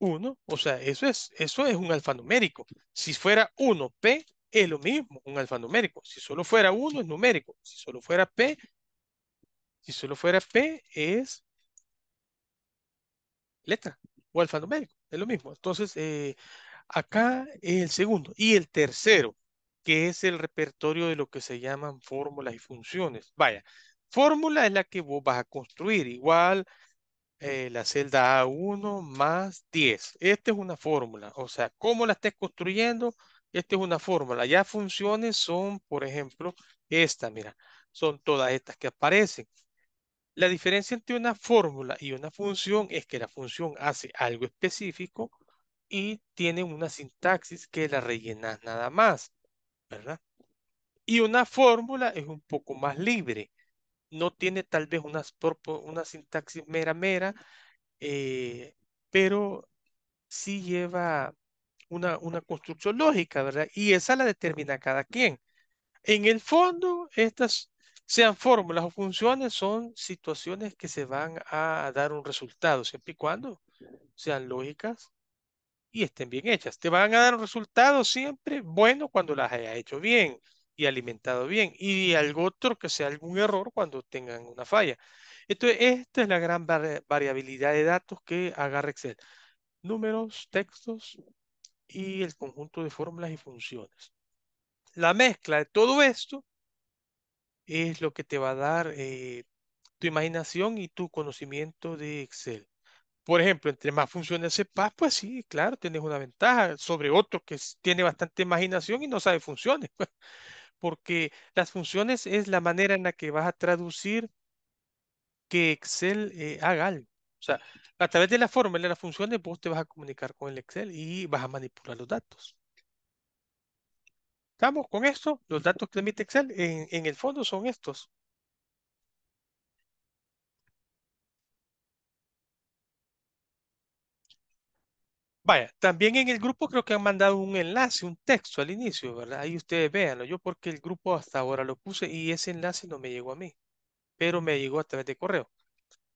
1, o sea, eso es, eso es un alfanumérico. Si fuera 1, P es lo mismo, un alfanumérico. Si solo fuera 1 es numérico. Si solo fuera P, si solo fuera P es letra o alfanumérico, es lo mismo. Entonces, eh, Acá es el segundo. Y el tercero, que es el repertorio de lo que se llaman fórmulas y funciones. Vaya, fórmula es la que vos vas a construir. Igual eh, la celda A1 más 10. Esta es una fórmula. O sea, cómo la estés construyendo, esta es una fórmula. Ya funciones son, por ejemplo, esta, mira. Son todas estas que aparecen. La diferencia entre una fórmula y una función es que la función hace algo específico y tiene una sintaxis que la rellenas nada más, ¿verdad? Y una fórmula es un poco más libre. No tiene tal vez una sintaxis mera, mera, eh, pero sí lleva una, una construcción lógica, ¿verdad? Y esa la determina cada quien. En el fondo, estas sean fórmulas o funciones, son situaciones que se van a dar un resultado, siempre y cuando sean lógicas y estén bien hechas. Te van a dar resultados siempre bueno cuando las hayas hecho bien y alimentado bien, y algo otro que sea algún error cuando tengan una falla. Entonces, esta es la gran variabilidad de datos que agarra Excel. Números, textos y el conjunto de fórmulas y funciones. La mezcla de todo esto es lo que te va a dar eh, tu imaginación y tu conocimiento de Excel por ejemplo, entre más funciones sepas, pues sí, claro, tienes una ventaja sobre otro que tiene bastante imaginación y no sabe funciones, pues. porque las funciones es la manera en la que vas a traducir que Excel eh, haga algo. O sea, a través de la fórmula de las funciones, vos te vas a comunicar con el Excel y vas a manipular los datos. ¿Estamos con esto? Los datos que emite Excel en el fondo son estos. Vaya, también en el grupo creo que han mandado un enlace, un texto al inicio, ¿verdad? Ahí ustedes véanlo. Yo porque el grupo hasta ahora lo puse y ese enlace no me llegó a mí, pero me llegó a través de correo.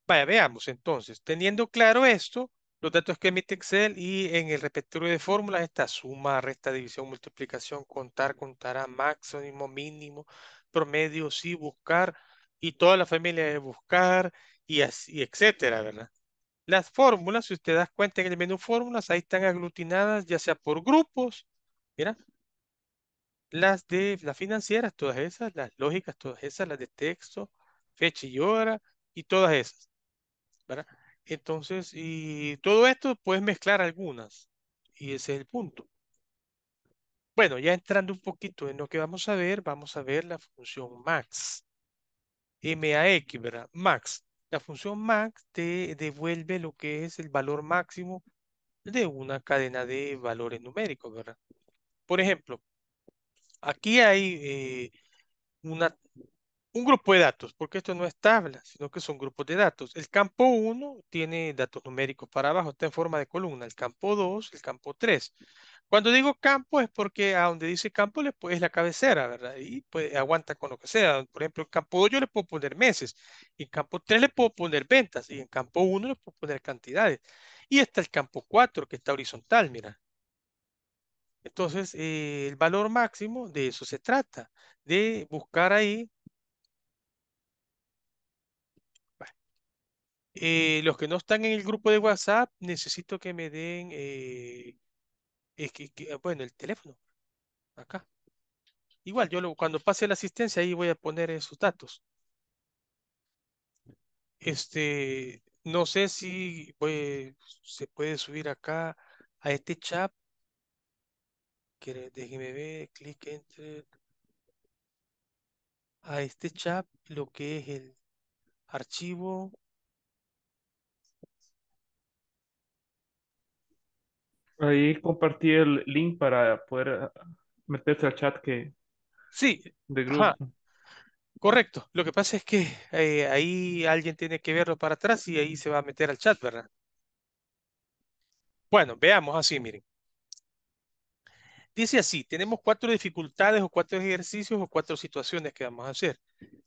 Vaya, veamos entonces. Teniendo claro esto, los datos que emite Excel y en el repertorio de fórmulas esta suma, resta, división, multiplicación, contar, contará, máximo, mínimo, promedio, sí, buscar y toda la familia de buscar y así, etcétera, ¿verdad? Las fórmulas, si usted das cuenta en el menú fórmulas, ahí están aglutinadas ya sea por grupos, mira, las de las financieras, todas esas, las lógicas, todas esas, las de texto, fecha y hora y todas esas, Entonces, y todo esto puedes mezclar algunas y ese es el punto. Bueno, ya entrando un poquito en lo que vamos a ver, vamos a ver la función max. MAX, ¿verdad? Max. La función max te devuelve lo que es el valor máximo de una cadena de valores numéricos, ¿verdad? Por ejemplo, aquí hay eh, un grupo de datos, porque esto no es tabla, sino que son grupos de datos. El campo 1 tiene datos numéricos para abajo, está en forma de columna. El campo 2, el campo 3. Cuando digo campo es porque a donde dice campo es la cabecera, ¿verdad? Y pues, aguanta con lo que sea. Por ejemplo, en campo 2 yo le puedo poner meses, en campo 3 le puedo poner ventas y en campo 1 le puedo poner cantidades. Y está el campo 4 que está horizontal, mira. Entonces, eh, el valor máximo de eso se trata, de buscar ahí eh, los que no están en el grupo de WhatsApp, necesito que me den eh, es que, eh, bueno, el teléfono, acá. Igual, yo luego cuando pase la asistencia ahí voy a poner esos datos. Este, no sé si se puede subir acá a este chat. Déjeme ver, clic en a este chat lo que es el archivo Ahí compartí el link para poder meterse al chat que sí de grupo. Correcto. Lo que pasa es que eh, ahí alguien tiene que verlo para atrás y ahí se va a meter al chat, ¿verdad? Bueno, veamos así, miren. Dice así, tenemos cuatro dificultades o cuatro ejercicios o cuatro situaciones que vamos a hacer.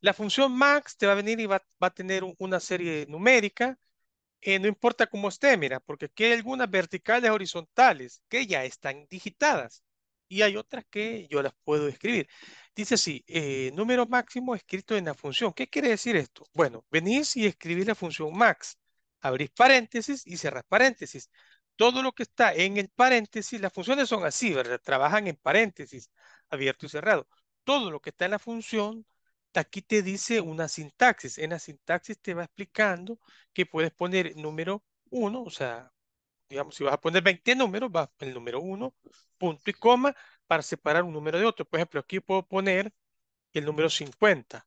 La función max te va a venir y va, va a tener una serie numérica no importa cómo esté, mira, porque aquí hay algunas verticales horizontales que ya están digitadas y hay otras que yo las puedo escribir. Dice así, eh, número máximo escrito en la función. ¿Qué quiere decir esto? Bueno, venís y escribís la función max. Abrís paréntesis y cerrás paréntesis. Todo lo que está en el paréntesis, las funciones son así, ¿verdad? Trabajan en paréntesis, abierto y cerrado. Todo lo que está en la función aquí te dice una sintaxis. En la sintaxis te va explicando que puedes poner número 1, o sea, digamos, si vas a poner 20 números, va el número 1, punto y coma, para separar un número de otro. Por ejemplo, aquí puedo poner el número 50,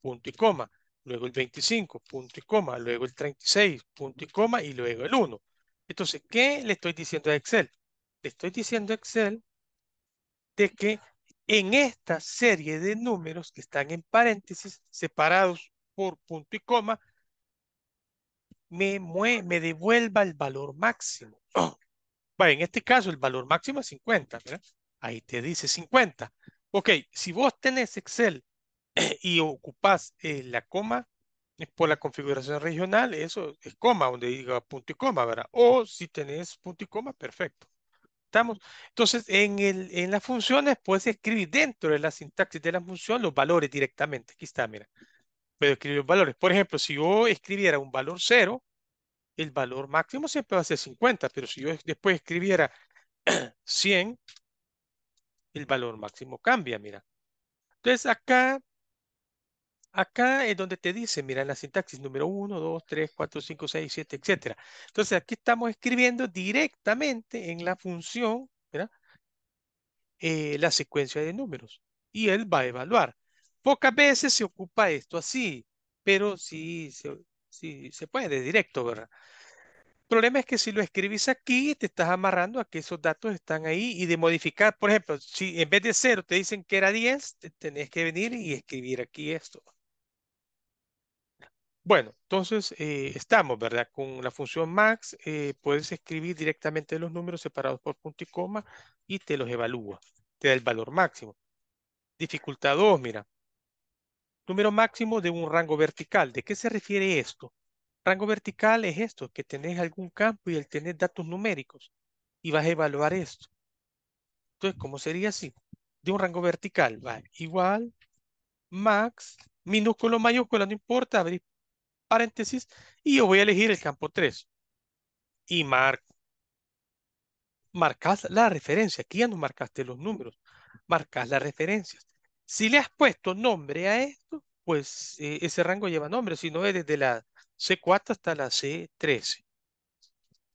punto y coma, luego el 25, punto y coma, luego el 36, punto y coma, y luego el 1. Entonces, ¿qué le estoy diciendo a Excel? Le estoy diciendo a Excel de que en esta serie de números que están en paréntesis, separados por punto y coma, me, devuelva el valor máximo. Bueno, <clears throat> en este caso el valor máximo es 50, ¿verdad? Ahí te dice 50. Ok, si vos tenés Excel <clears throat> y ocupás eh, la coma por la configuración regional, eso es coma, donde diga punto y coma, ¿verdad? O si tenés punto y coma, perfecto. ¿Estamos? Entonces, en, el, en las funciones puedes escribir dentro de la sintaxis de la función los valores directamente. Aquí está, mira. Puedo escribir los valores. Por ejemplo, si yo escribiera un valor 0, el valor máximo siempre va a ser 50, pero si yo después escribiera 100, <clears throat> el valor máximo cambia, mira. Entonces acá Acá es donde te dice, mira la sintaxis número 1, 2, 3, 4, 5, 6, 7, etc. Entonces aquí estamos escribiendo directamente en la función eh, la secuencia de números y él va a evaluar. Pocas veces se ocupa esto así, pero sí se, sí, se puede directo, ¿verdad? El problema es que si lo escribís aquí, te estás amarrando a que esos datos están ahí y de modificar, por ejemplo, si en vez de 0 te dicen que era 10, tenés que venir y escribir aquí esto. Bueno, entonces eh, estamos, ¿verdad? Con la función max eh, puedes escribir directamente los números separados por punto y coma y te los evalúa. Te da el valor máximo. Dificultad 2, mira. Número máximo de un rango vertical. ¿De qué se refiere esto? Rango vertical es esto, que tenés algún campo y el tener datos numéricos y vas a evaluar esto. Entonces, ¿cómo sería así? De un rango vertical, va igual, max, minúsculo, mayúscula, no importa, paréntesis, y yo voy a elegir el campo 3. Y marco. Marcas la referencia. Aquí ya no marcaste los números. Marcas las referencias. Si le has puesto nombre a esto, pues eh, ese rango lleva nombre. Si no, es desde la C4 hasta la C13.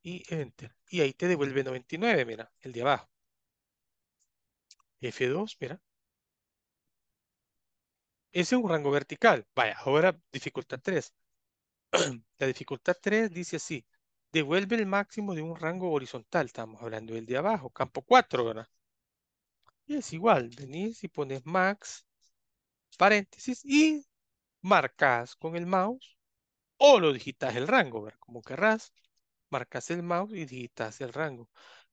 Y Enter. Y ahí te devuelve 99, mira, el de abajo. F2, mira, ese es un rango vertical. Vaya, ahora dificultad 3. <clears throat> La dificultad 3 dice así, devuelve el máximo de un rango horizontal, estamos hablando del de abajo, campo 4, ¿verdad? Y es igual, venís y pones max, paréntesis, y marcas con el mouse o lo digitas el rango, ¿verdad? Como querrás, marcas el mouse y digitas el rango.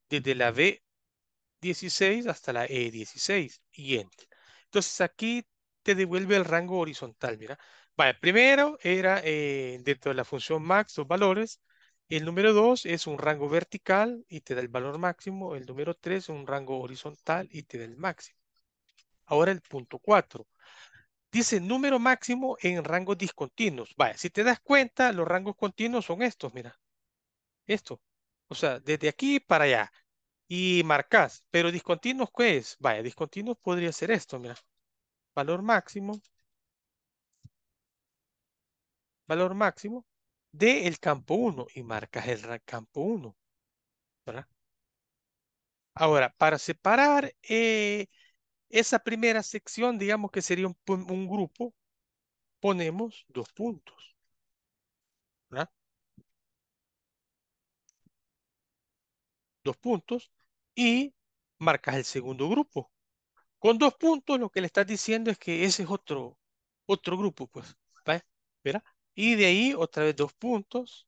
Desde la B16 hasta la E16 y enter. Entonces aquí te devuelve el rango horizontal, mira primero era eh, dentro de la función max dos valores. El número 2 es un rango vertical y te da el valor máximo. El número 3 es un rango horizontal y te da el máximo. Ahora el punto 4. Dice número máximo en rangos discontinuos. Vaya, si te das cuenta, los rangos continuos son estos, mira. Esto. O sea, desde aquí para allá. Y marcas. Pero discontinuos, ¿qué es? Vaya, discontinuos podría ser esto, mira. Valor máximo valor máximo del el campo 1 y marcas el campo 1. Ahora, para separar eh, esa primera sección, digamos que sería un, grupo, ponemos dos puntos. ¿verdad? Dos puntos y marcas el segundo grupo. Con dos puntos lo que le estás diciendo es que ese es otro, otro grupo, pues. ¿verdad? Y de ahí otra vez dos puntos.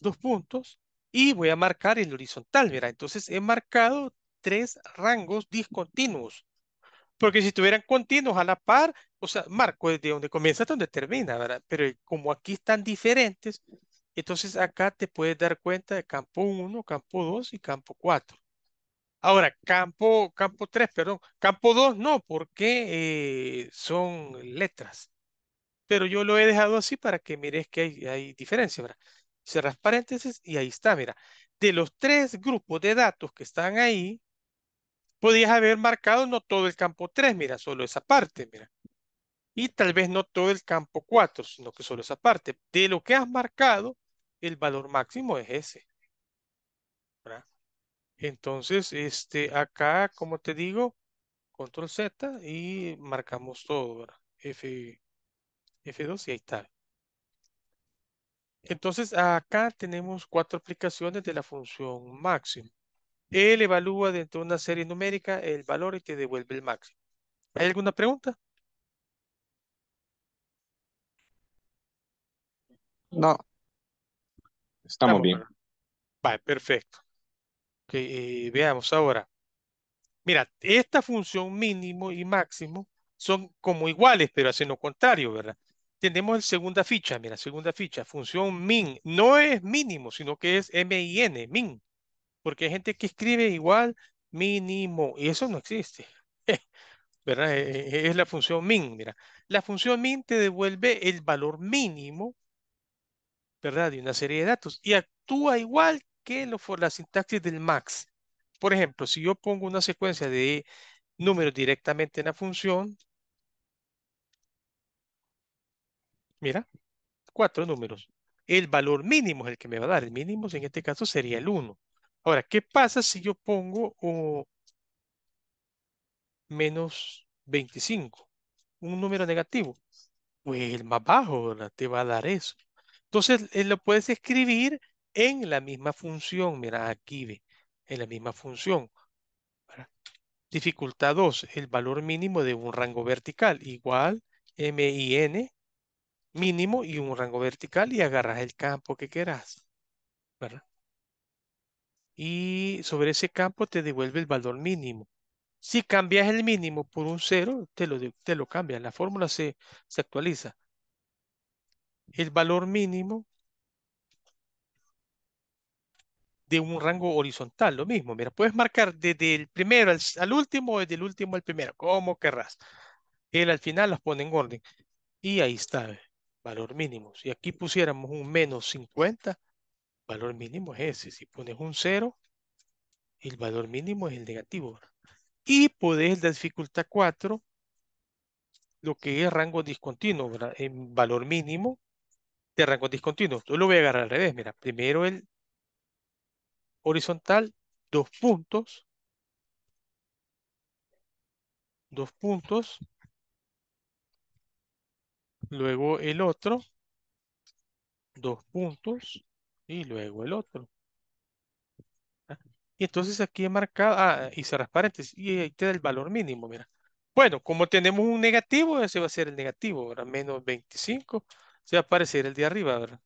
Dos puntos. Y voy a marcar el horizontal, mira Entonces he marcado tres rangos discontinuos. Porque si estuvieran continuos a la par, o sea, marco desde donde comienza hasta donde termina, ¿verdad? Pero eh, como aquí están diferentes, entonces acá te puedes dar cuenta de campo 1, campo 2 y campo 4. Ahora, campo, campo 3, perdón. Campo 2 no, porque eh, son letras pero yo lo he dejado así para que mires que hay, hay diferencia, ¿verdad? Cerras paréntesis y ahí está, mira. De los tres grupos de datos que están ahí, podías haber marcado no todo el campo 3, mira, solo esa parte, mira. Y tal vez no todo el campo 4, sino que solo esa parte. De lo que has marcado, el valor máximo es ese. Entonces, este, acá, como te digo, control Z y marcamos todo, ¿verdad? F, F2 y ahí está. Entonces, acá tenemos cuatro aplicaciones de la función máximo. Él evalúa dentro de una serie numérica el valor y te devuelve el máximo. ¿Hay alguna pregunta? No. Estamos, bien. Vale, perfecto. Okay, eh, veamos ahora. Mira, esta función mínimo y máximo son como iguales, pero hacen lo contrario, ¿verdad? tenemos la segunda ficha, mira, segunda ficha, función min, no es mínimo, sino que es m n min, porque hay gente que escribe igual mínimo, y eso no existe, <laughs> ¿verdad? E, e, e, es la función min, mira, la función min te devuelve el valor mínimo, ¿verdad? De una serie de datos, y actúa igual que lo, la sintaxis del max. Por ejemplo, si yo pongo una secuencia de números directamente en la función, Mira, cuatro números. El valor mínimo es el que me va a dar. El mínimo en este caso sería el 1. Ahora, ¿qué pasa si yo pongo oh, menos 25? Un número negativo. Pues el más bajo te va a dar eso. Entonces, eh, lo puedes escribir en la misma función. Mira, aquí ve, en la misma función. Dificultad 2, el valor mínimo de un rango vertical, igual min mínimo y un rango vertical y agarras el campo que quieras, ¿verdad? Y sobre ese campo te devuelve el valor mínimo. Si cambias el mínimo por un cero, te lo, te lo cambian. La fórmula se, actualiza. El valor mínimo de un rango horizontal, lo mismo. Mira, puedes marcar desde el primero al, al último o desde el último al primero, como querrás. Él al final los pone en orden. Y ahí está valor mínimo. Si aquí pusiéramos un menos 50, valor mínimo es ese. Si pones un 0, el valor mínimo es el negativo. Y podés la dificultad 4, lo que es rango discontinuo, En valor mínimo de rango discontinuo. Yo lo voy a agarrar al revés, mira. Primero el horizontal, dos puntos. Dos puntos luego el otro, dos puntos y luego el otro. Ah, y entonces aquí he marcado, ah, y se paréntesis, y ahí te da el valor mínimo, mira. Bueno, como tenemos un negativo, ese va a ser el negativo, ¿verdad? Menos 25, se va a aparecer el de arriba, ¿verdad?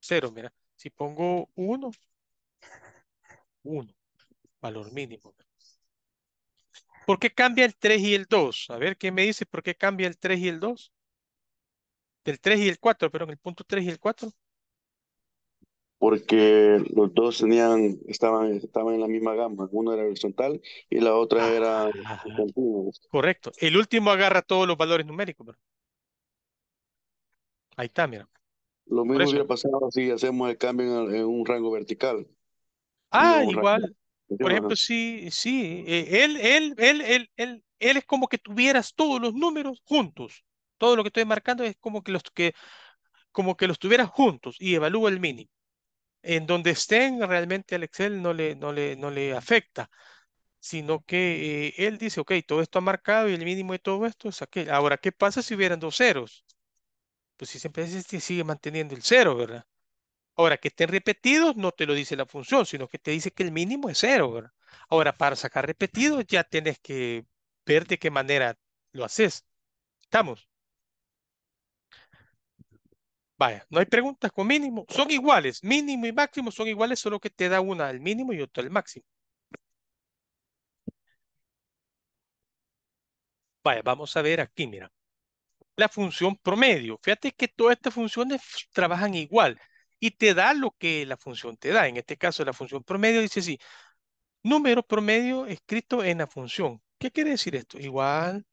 Cero, mira. Si pongo uno. Uno. valor mínimo. ¿Por qué cambia el 3 y el 2? A ver, ¿qué me dice? ¿Por qué cambia el 3 y el 2? del 3 y el 4, pero en el punto 3 y el 4. Porque los dos tenían, estaban, estaban en la misma gama, uno era horizontal y la otra ah, era Correcto. El último agarra todos los valores numéricos. Ahí está, mira. Lo mismo hubiera pasado si hacemos el cambio en, un rango vertical. Ah, igual. Por ejemplo, sí, sí, eh, él, él, él, él, él, él es como que tuvieras todos los números juntos. Todo lo que estoy marcando es como que los que como que los tuvieras juntos y evalúa el mínimo. En donde estén realmente al Excel no le, no le, no le afecta, sino que eh, él dice, ok, todo esto ha marcado y el mínimo de todo esto es aquel. Ahora, ¿qué pasa si hubieran dos ceros? Pues si siempre sigue manteniendo el cero, ¿verdad? Ahora, que estén repetidos no te lo dice la función, sino que te dice que el mínimo es cero, ¿verdad? Ahora, para sacar repetidos ya tienes que ver de qué manera lo haces. ¿Estamos? Vaya, no hay preguntas con mínimo, son iguales, mínimo y máximo son iguales, solo que te da una al mínimo y otra al máximo. Vaya, vamos a ver aquí, mira. La función promedio. Fíjate que todas estas funciones trabajan igual y te da lo que la función te da. En este caso, la función promedio dice así, número promedio escrito en la función. ¿Qué quiere decir esto? Igual,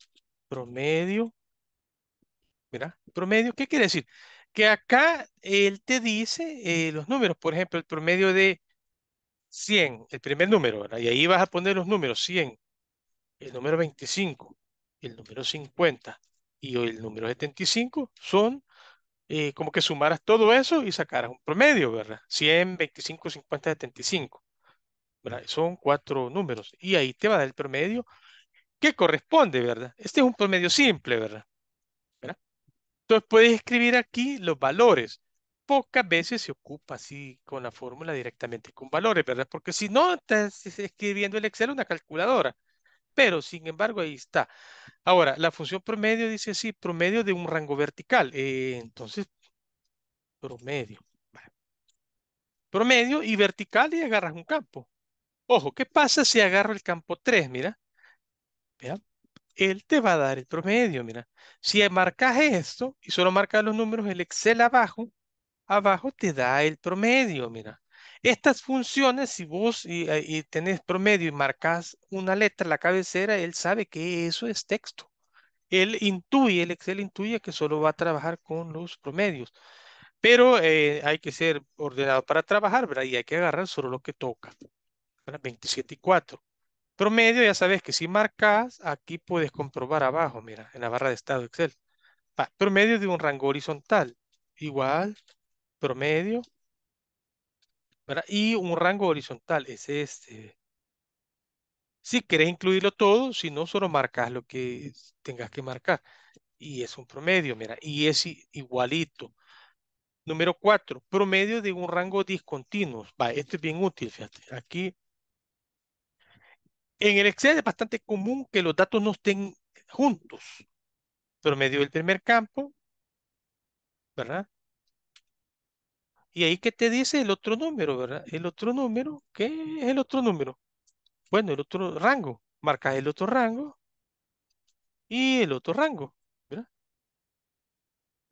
promedio, mira, promedio, ¿qué quiere decir? que acá él te dice eh, los números, por ejemplo, el promedio de 100, el primer número, y ahí vas a poner los números 100, el número 25, el número 50 y el número 75 son eh, como que sumaras todo eso y sacaras un promedio, ¿verdad? 100, 25, 50, 75. ¿verdad? Son cuatro números y ahí te va a dar el promedio que corresponde, ¿verdad? Este es un promedio simple, ¿verdad? Entonces puedes escribir aquí los valores. Pocas veces se ocupa así con la fórmula directamente con valores, ¿verdad? Porque si no, estás escribiendo el Excel una calculadora. Pero, sin embargo, ahí está. Ahora, la función promedio dice así, promedio de un rango vertical. Eh, entonces, promedio. Promedio y vertical y agarras un campo. Ojo, ¿qué pasa si agarro el campo 3? Mira. Vean él te va a dar el promedio, mira. Si marcas esto y solo marcas los números, el Excel abajo, abajo te da el promedio, mira. Estas funciones, si vos y, eh, tenés promedio y marcas una letra en la cabecera, él sabe que eso es texto. Él intuye, el Excel intuye que solo va a trabajar con los promedios. Pero eh, hay que ser ordenado para trabajar, ¿verdad? Y hay que agarrar solo lo que toca. 27 y 4. Promedio, ya sabes que si marcas, aquí puedes comprobar abajo, mira, en la barra de estado Excel. promedio de un rango horizontal, igual, promedio, y un rango horizontal, es este. Si querés incluirlo todo, si no, solo marcas lo que tengas que marcar. Y es un promedio, mira, y es igualito. Número cuatro, promedio de un rango discontinuo. Va, esto es bien útil, fíjate. Aquí en el Excel es bastante común que los datos no estén juntos. pero me dio el primer campo, ¿verdad? Y ahí que te dice el otro número, ¿verdad? El otro número, ¿qué es el otro número? Bueno, el otro rango. Marcas el otro rango y el otro rango,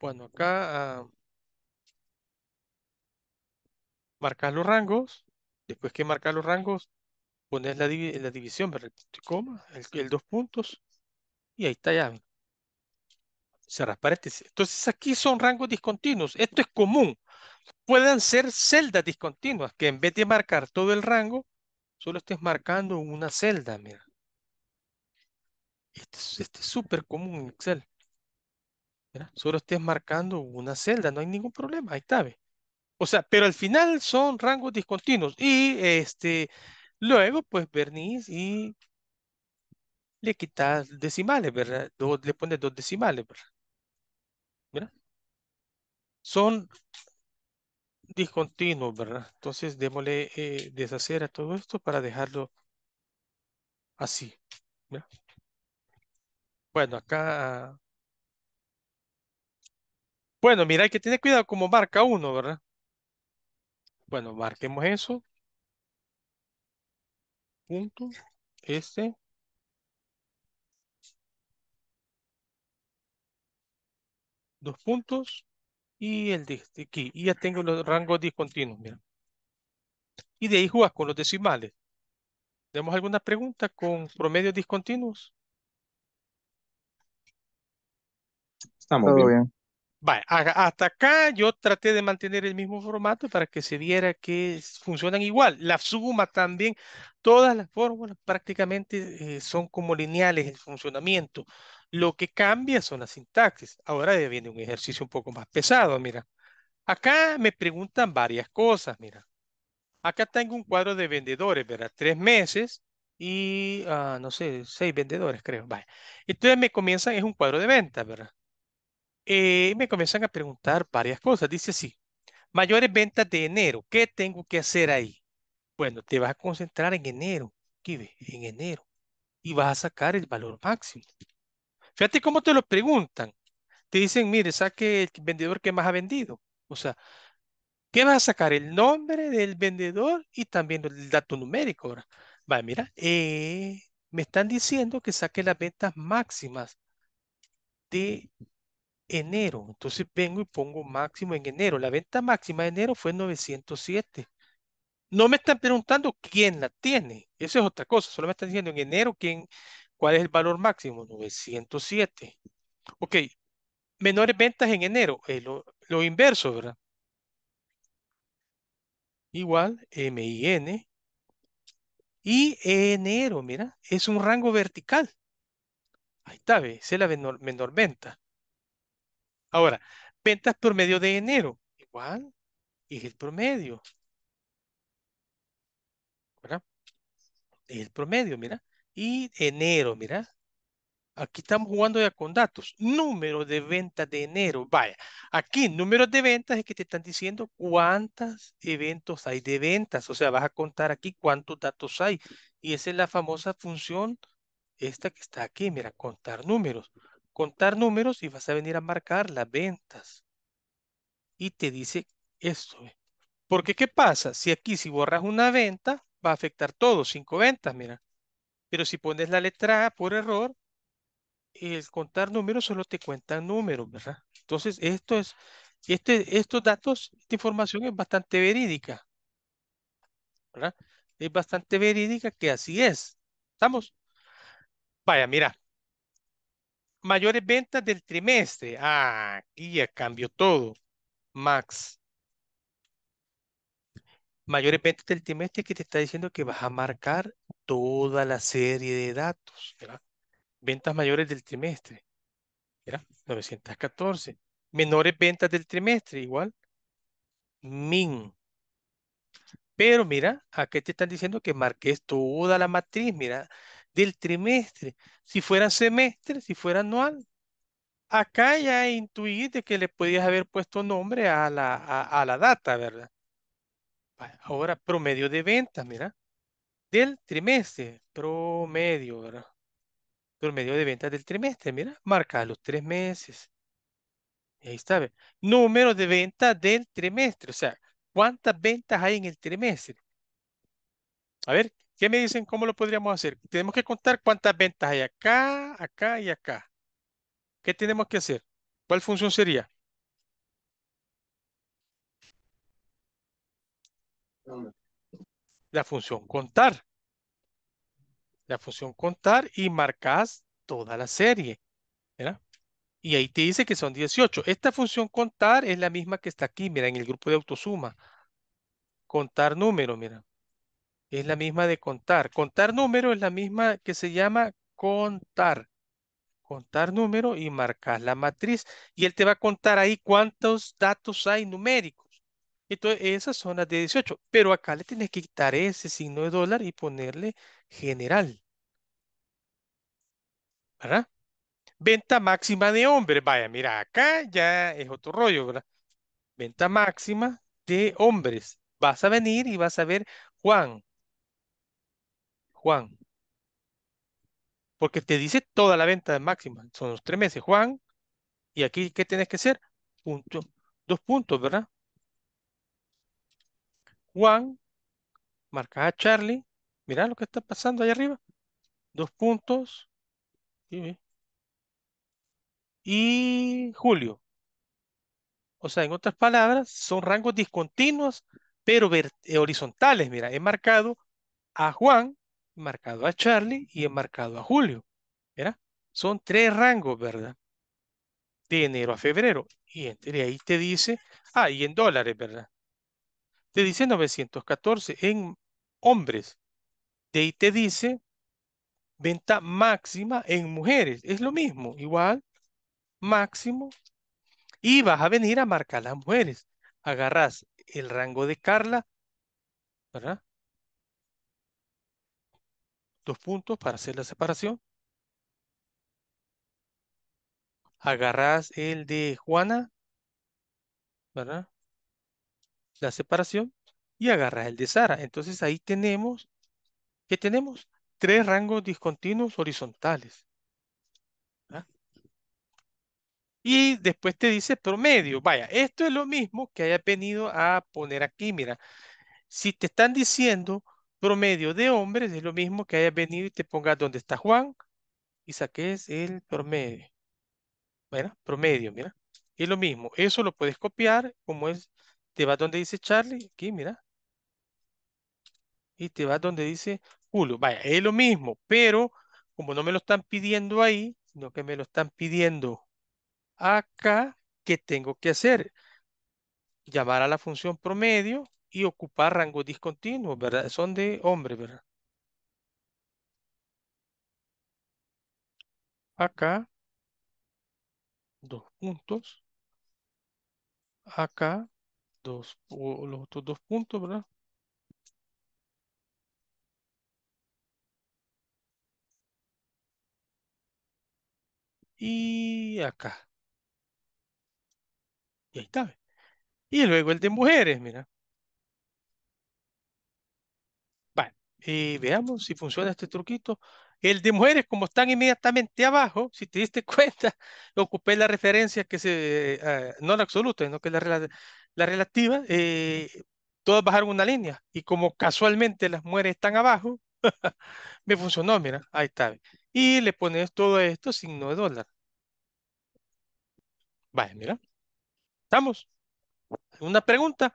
Bueno, acá marca ah, marcas los rangos. Después que marcas los rangos, pones la, división, el el, dos puntos, y ahí está ya. para paréntesis. Entonces aquí son rangos discontinuos. Esto es común. Pueden ser celdas discontinuas, que en vez de marcar todo el rango, solo estés marcando una celda, mira. Este, es súper común en Excel. solo estés marcando una celda, no hay ningún problema, ahí está, O sea, pero al final son rangos discontinuos y este, Luego, pues verniz y le quitas decimales, ¿verdad? le pones dos decimales, ¿verdad? ¿Verdad? Son discontinuos, ¿verdad? Entonces, démosle eh, deshacer a todo esto para dejarlo así, Bueno, acá... Bueno, mira, hay que tener cuidado como marca uno, ¿verdad? Bueno, marquemos eso punto este dos puntos y el de aquí. Y ya tengo los rangos discontinuos, mira. Y de ahí jugas con los decimales. ¿Tenemos alguna pregunta con promedios discontinuos? Estamos bien. Vale, hasta acá yo traté de mantener el mismo formato para que se viera que funcionan igual. La suma también, todas las fórmulas prácticamente eh, son como lineales el funcionamiento. Lo que cambia son las sintaxis. Ahora viene un ejercicio un poco más pesado, mira. Acá me preguntan varias cosas, mira. Acá tengo un cuadro de vendedores, ¿verdad? Tres meses y, ah, no sé, seis vendedores, creo. Vale. Entonces me comienzan, es un cuadro de ventas, ¿verdad? Eh, me comienzan a preguntar varias cosas. Dice sí mayores ventas de enero, ¿qué tengo que hacer ahí? Bueno, te vas a concentrar en enero, ¿Qué ves? en enero, y vas a sacar el valor máximo. Fíjate cómo te lo preguntan. Te dicen, mire, saque el vendedor que más ha vendido. O sea, ¿qué vas a sacar? El nombre del vendedor y también el dato numérico. Ahora, va, mira, eh, me están diciendo que saque las ventas máximas de enero. Entonces vengo y pongo máximo en enero. La venta máxima de enero fue 907. No me están preguntando quién la tiene. Eso es otra cosa. Solo me están diciendo en enero quién, cuál es el valor máximo. 907. Ok. Menores ventas en enero. lo, inverso, ¿verdad? Igual, MIN. Y enero, mira, es un rango vertical. Ahí está, ve, es la menor venta. Ahora, ventas promedio de enero, igual, es el promedio. ¿Verdad? Es el promedio, mira. Y enero, mira. Aquí estamos jugando ya con datos. Número de ventas de enero. Vaya, aquí números de ventas es que te están diciendo cuántos eventos hay de ventas. O sea, vas a contar aquí cuántos datos hay. Y esa es la famosa función, esta que está aquí, mira, contar números contar números y vas a venir a marcar las ventas. Y te dice esto. Eh, porque ¿qué pasa? Si aquí si borras una venta, va a afectar todo, cinco ventas, mira. Pero si pones la letra A por error, el contar números solo te cuenta números, ¿verdad? Entonces, esto es, este, estos datos, esta información es bastante verídica, ¿verdad? Es bastante verídica que así es. ¿Estamos? Vaya, mira, mayores ventas del trimestre. Ah, aquí ya cambió todo. Max. Mayores ventas del trimestre que te está diciendo que vas a marcar toda la serie de datos. Ventas mayores del trimestre. ¿verdad? 914. Menores ventas del trimestre, igual. Min. Pero mira, aquí te están diciendo que marques toda la matriz. Mira, del trimestre. Si fuera semestre, si fuera anual. Acá ya intuí de que le podías haber puesto nombre a la, a, la data, ¿verdad? Ahora, promedio de ventas, mira. Del trimestre, promedio, ¿verdad? Promedio de ventas del trimestre, mira. Marca los tres meses. Ahí está, Número de ventas del trimestre, o sea, ¿cuántas ventas hay en el trimestre? A ver, ¿Qué me dicen? ¿Cómo lo podríamos hacer? Tenemos que contar cuántas ventas hay acá, acá y acá. ¿Qué tenemos que hacer? ¿Cuál función sería? La función contar. La función contar y marcas toda la serie. ¿verdad? Y ahí te dice que son 18. Esta función contar es la misma que está aquí, mira, en el grupo de autosuma. Contar número, mira es la misma de contar. Contar número es la misma que se llama contar. Contar número y marcar la matriz. Y él te va a contar ahí cuántos datos hay numéricos. Entonces, esas son las de 18. Pero acá le tienes que quitar ese signo de dólar y ponerle general. ¿Verdad? Venta máxima de hombres. Vaya, mira, acá ya es otro rollo, ¿verdad? Venta máxima de hombres. Vas a venir y vas a ver, Juan, Juan. Porque te dice toda la venta máxima. Son los tres meses, Juan. Y aquí, ¿qué tienes que hacer? Punto, dos puntos, ¿verdad? Juan, marca a Charlie. Mira lo que está pasando ahí arriba. Dos puntos. Y Julio. O sea, en otras palabras, son rangos discontinuos, pero eh, horizontales. Mira, he marcado a Juan marcado a Charlie y en marcado a Julio. ¿verdad? Son tres rangos, ¿verdad? De enero a febrero. Y entre ahí te dice, ah, y en dólares, ¿verdad? Te dice 914 en hombres. De ahí te dice venta máxima en mujeres. Es lo mismo, igual, máximo. Y vas a venir a marcar las mujeres. Agarras el rango de Carla, ¿verdad? dos puntos para hacer la separación. Agarras el de Juana, ¿verdad? La separación y agarras el de Sara. Entonces ahí tenemos, ¿qué tenemos? Tres rangos discontinuos horizontales. Y después te dice promedio. Vaya, esto es lo mismo que haya venido a poner aquí. Mira, si te están diciendo promedio de hombres es lo mismo que hayas venido y te pongas donde está Juan y saques el promedio. bueno, promedio, mira. Es lo mismo. Eso lo puedes copiar, como es, te vas donde dice Charlie, aquí, mira. Y te vas donde dice Julio. Vaya, es lo mismo, pero como no me lo están pidiendo ahí, sino que me lo están pidiendo acá, ¿qué tengo que hacer? Llamar a la función promedio y ocupar rango discontinuo, ¿verdad? Son de hombre, ¿verdad? Acá, dos puntos. Acá, dos, los otros dos puntos, ¿verdad? Y acá. Y ahí está. Y luego el de mujeres, mira. y veamos si funciona este truquito. El de mujeres, como están inmediatamente abajo, si te diste <laughs> cuenta, ocupé la referencia que se, eh, no la absoluta, sino que la, la, relativa, eh, todas bajaron una línea. Y como casualmente las mujeres están abajo, <laughs> me funcionó, mira, ahí está. Y le pones todo esto signo de dólar. Vale, mira. ¿Estamos? Una pregunta.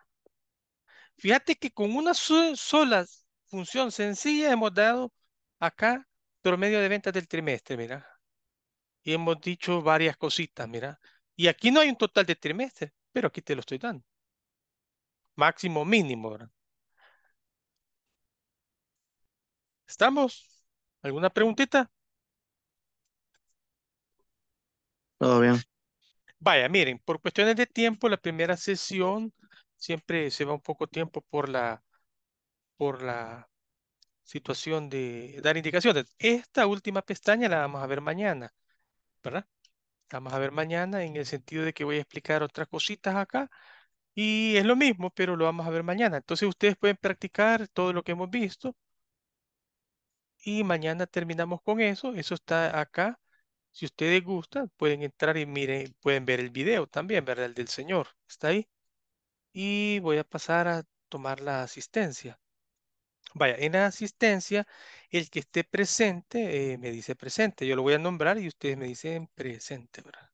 Fíjate que con una sola función sencilla hemos dado acá promedio de ventas del trimestre, mira. Y hemos dicho varias cositas, mira. Y aquí no hay un total de trimestre, pero aquí te lo estoy dando. Máximo, mínimo, ¿verdad? ¿Estamos? ¿Alguna preguntita? Todo bien. Vaya, miren, por cuestiones de tiempo, la primera sesión siempre se va un poco tiempo por la por la situación de dar indicaciones. Esta última pestaña la vamos a ver mañana, ¿verdad? La vamos a ver mañana en el sentido de que voy a explicar otras cositas acá y es lo mismo, pero lo vamos a ver mañana. Entonces ustedes pueden practicar todo lo que hemos visto y mañana terminamos con eso. Eso está acá. Si ustedes gustan, pueden entrar y miren, pueden ver el video también, ¿verdad? El del señor. Está ahí. Y voy a pasar a tomar la asistencia. Vaya, en asistencia, el que esté presente eh, me dice presente. Yo lo voy a nombrar y ustedes me dicen presente, ¿verdad?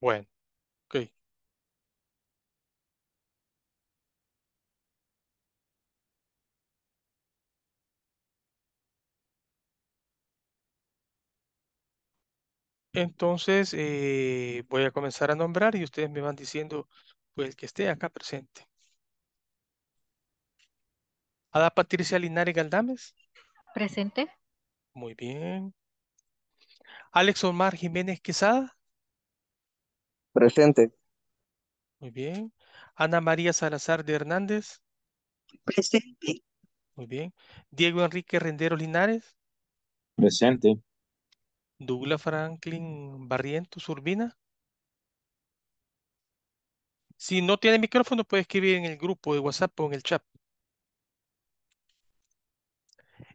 Bueno, Entonces, eh, voy a comenzar a nombrar y ustedes me van diciendo, pues, el que esté acá presente. Ada Patricia Linares Galdames. Presente. Muy bien. Alex Omar Jiménez Quesada. Presente. Muy bien. Ana María Salazar de Hernández. Presente. Muy bien. Diego Enrique Rendero Linares. Presente. Douglas Franklin Barrientos Urbina. Si no tiene micrófono, puede escribir en el grupo de WhatsApp o en el chat.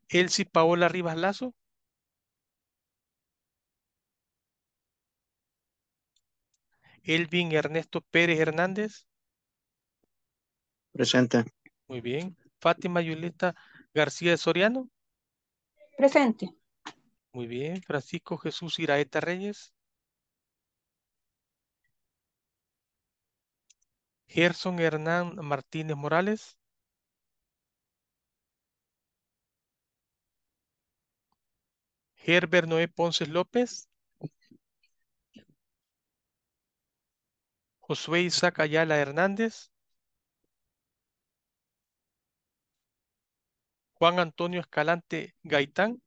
Elsie Paola Rivas Lazo. Elvin Ernesto Pérez Hernández. Presente. Muy bien. Fátima Yulita García de Soriano. Presente. Muy bien. Francisco Jesús Iraeta Reyes. Gerson Hernán Martínez Morales. Herbert Noé Ponce López. Josué Isaac Ayala Hernández. Juan Antonio Escalante Gaitán.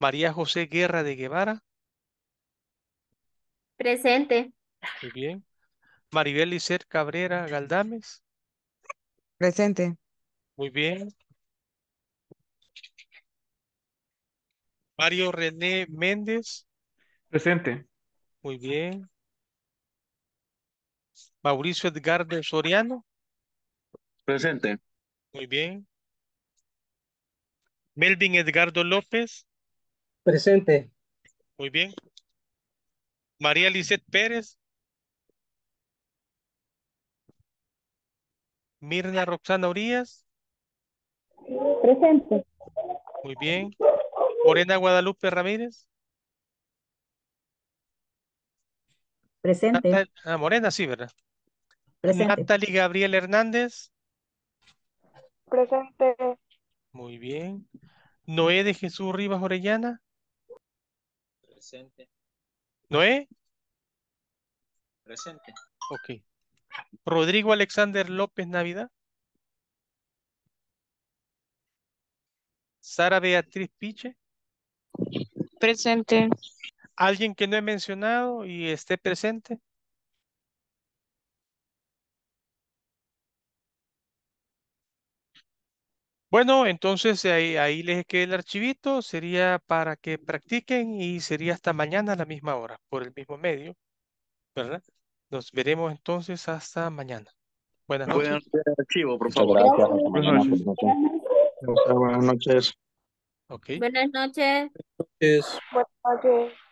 María José Guerra de Guevara. Presente. Muy bien. Maribel Iser Cabrera Galdames. Presente. Muy bien. Mario René Méndez. Presente. Muy bien. Mauricio Edgardo Soriano. Presente. Muy bien. Melvin Edgardo López. Presente. Muy bien. María Lizeth Pérez. Mirna Roxana Urias. Presente. Muy bien. Morena Guadalupe Ramírez. Presente. ah, Morena, sí, ¿verdad? Presente. Natalie Gabriel Hernández. Presente. Muy bien. Noé de Jesús Rivas Orellana. Presente. Noé. Presente. Ok. Rodrigo Alexander López Navidad. Sara Beatriz Piche. Presente. Alguien que no he mencionado y esté presente. Bueno, entonces eh, ahí, les queda el archivito, sería para que practiquen y sería hasta mañana a la misma hora, por el mismo medio, ¿verdad? Nos veremos entonces hasta mañana. Buenas archivo, por favor. Buenas Buenas noches. Buenas noches. Buenas noches.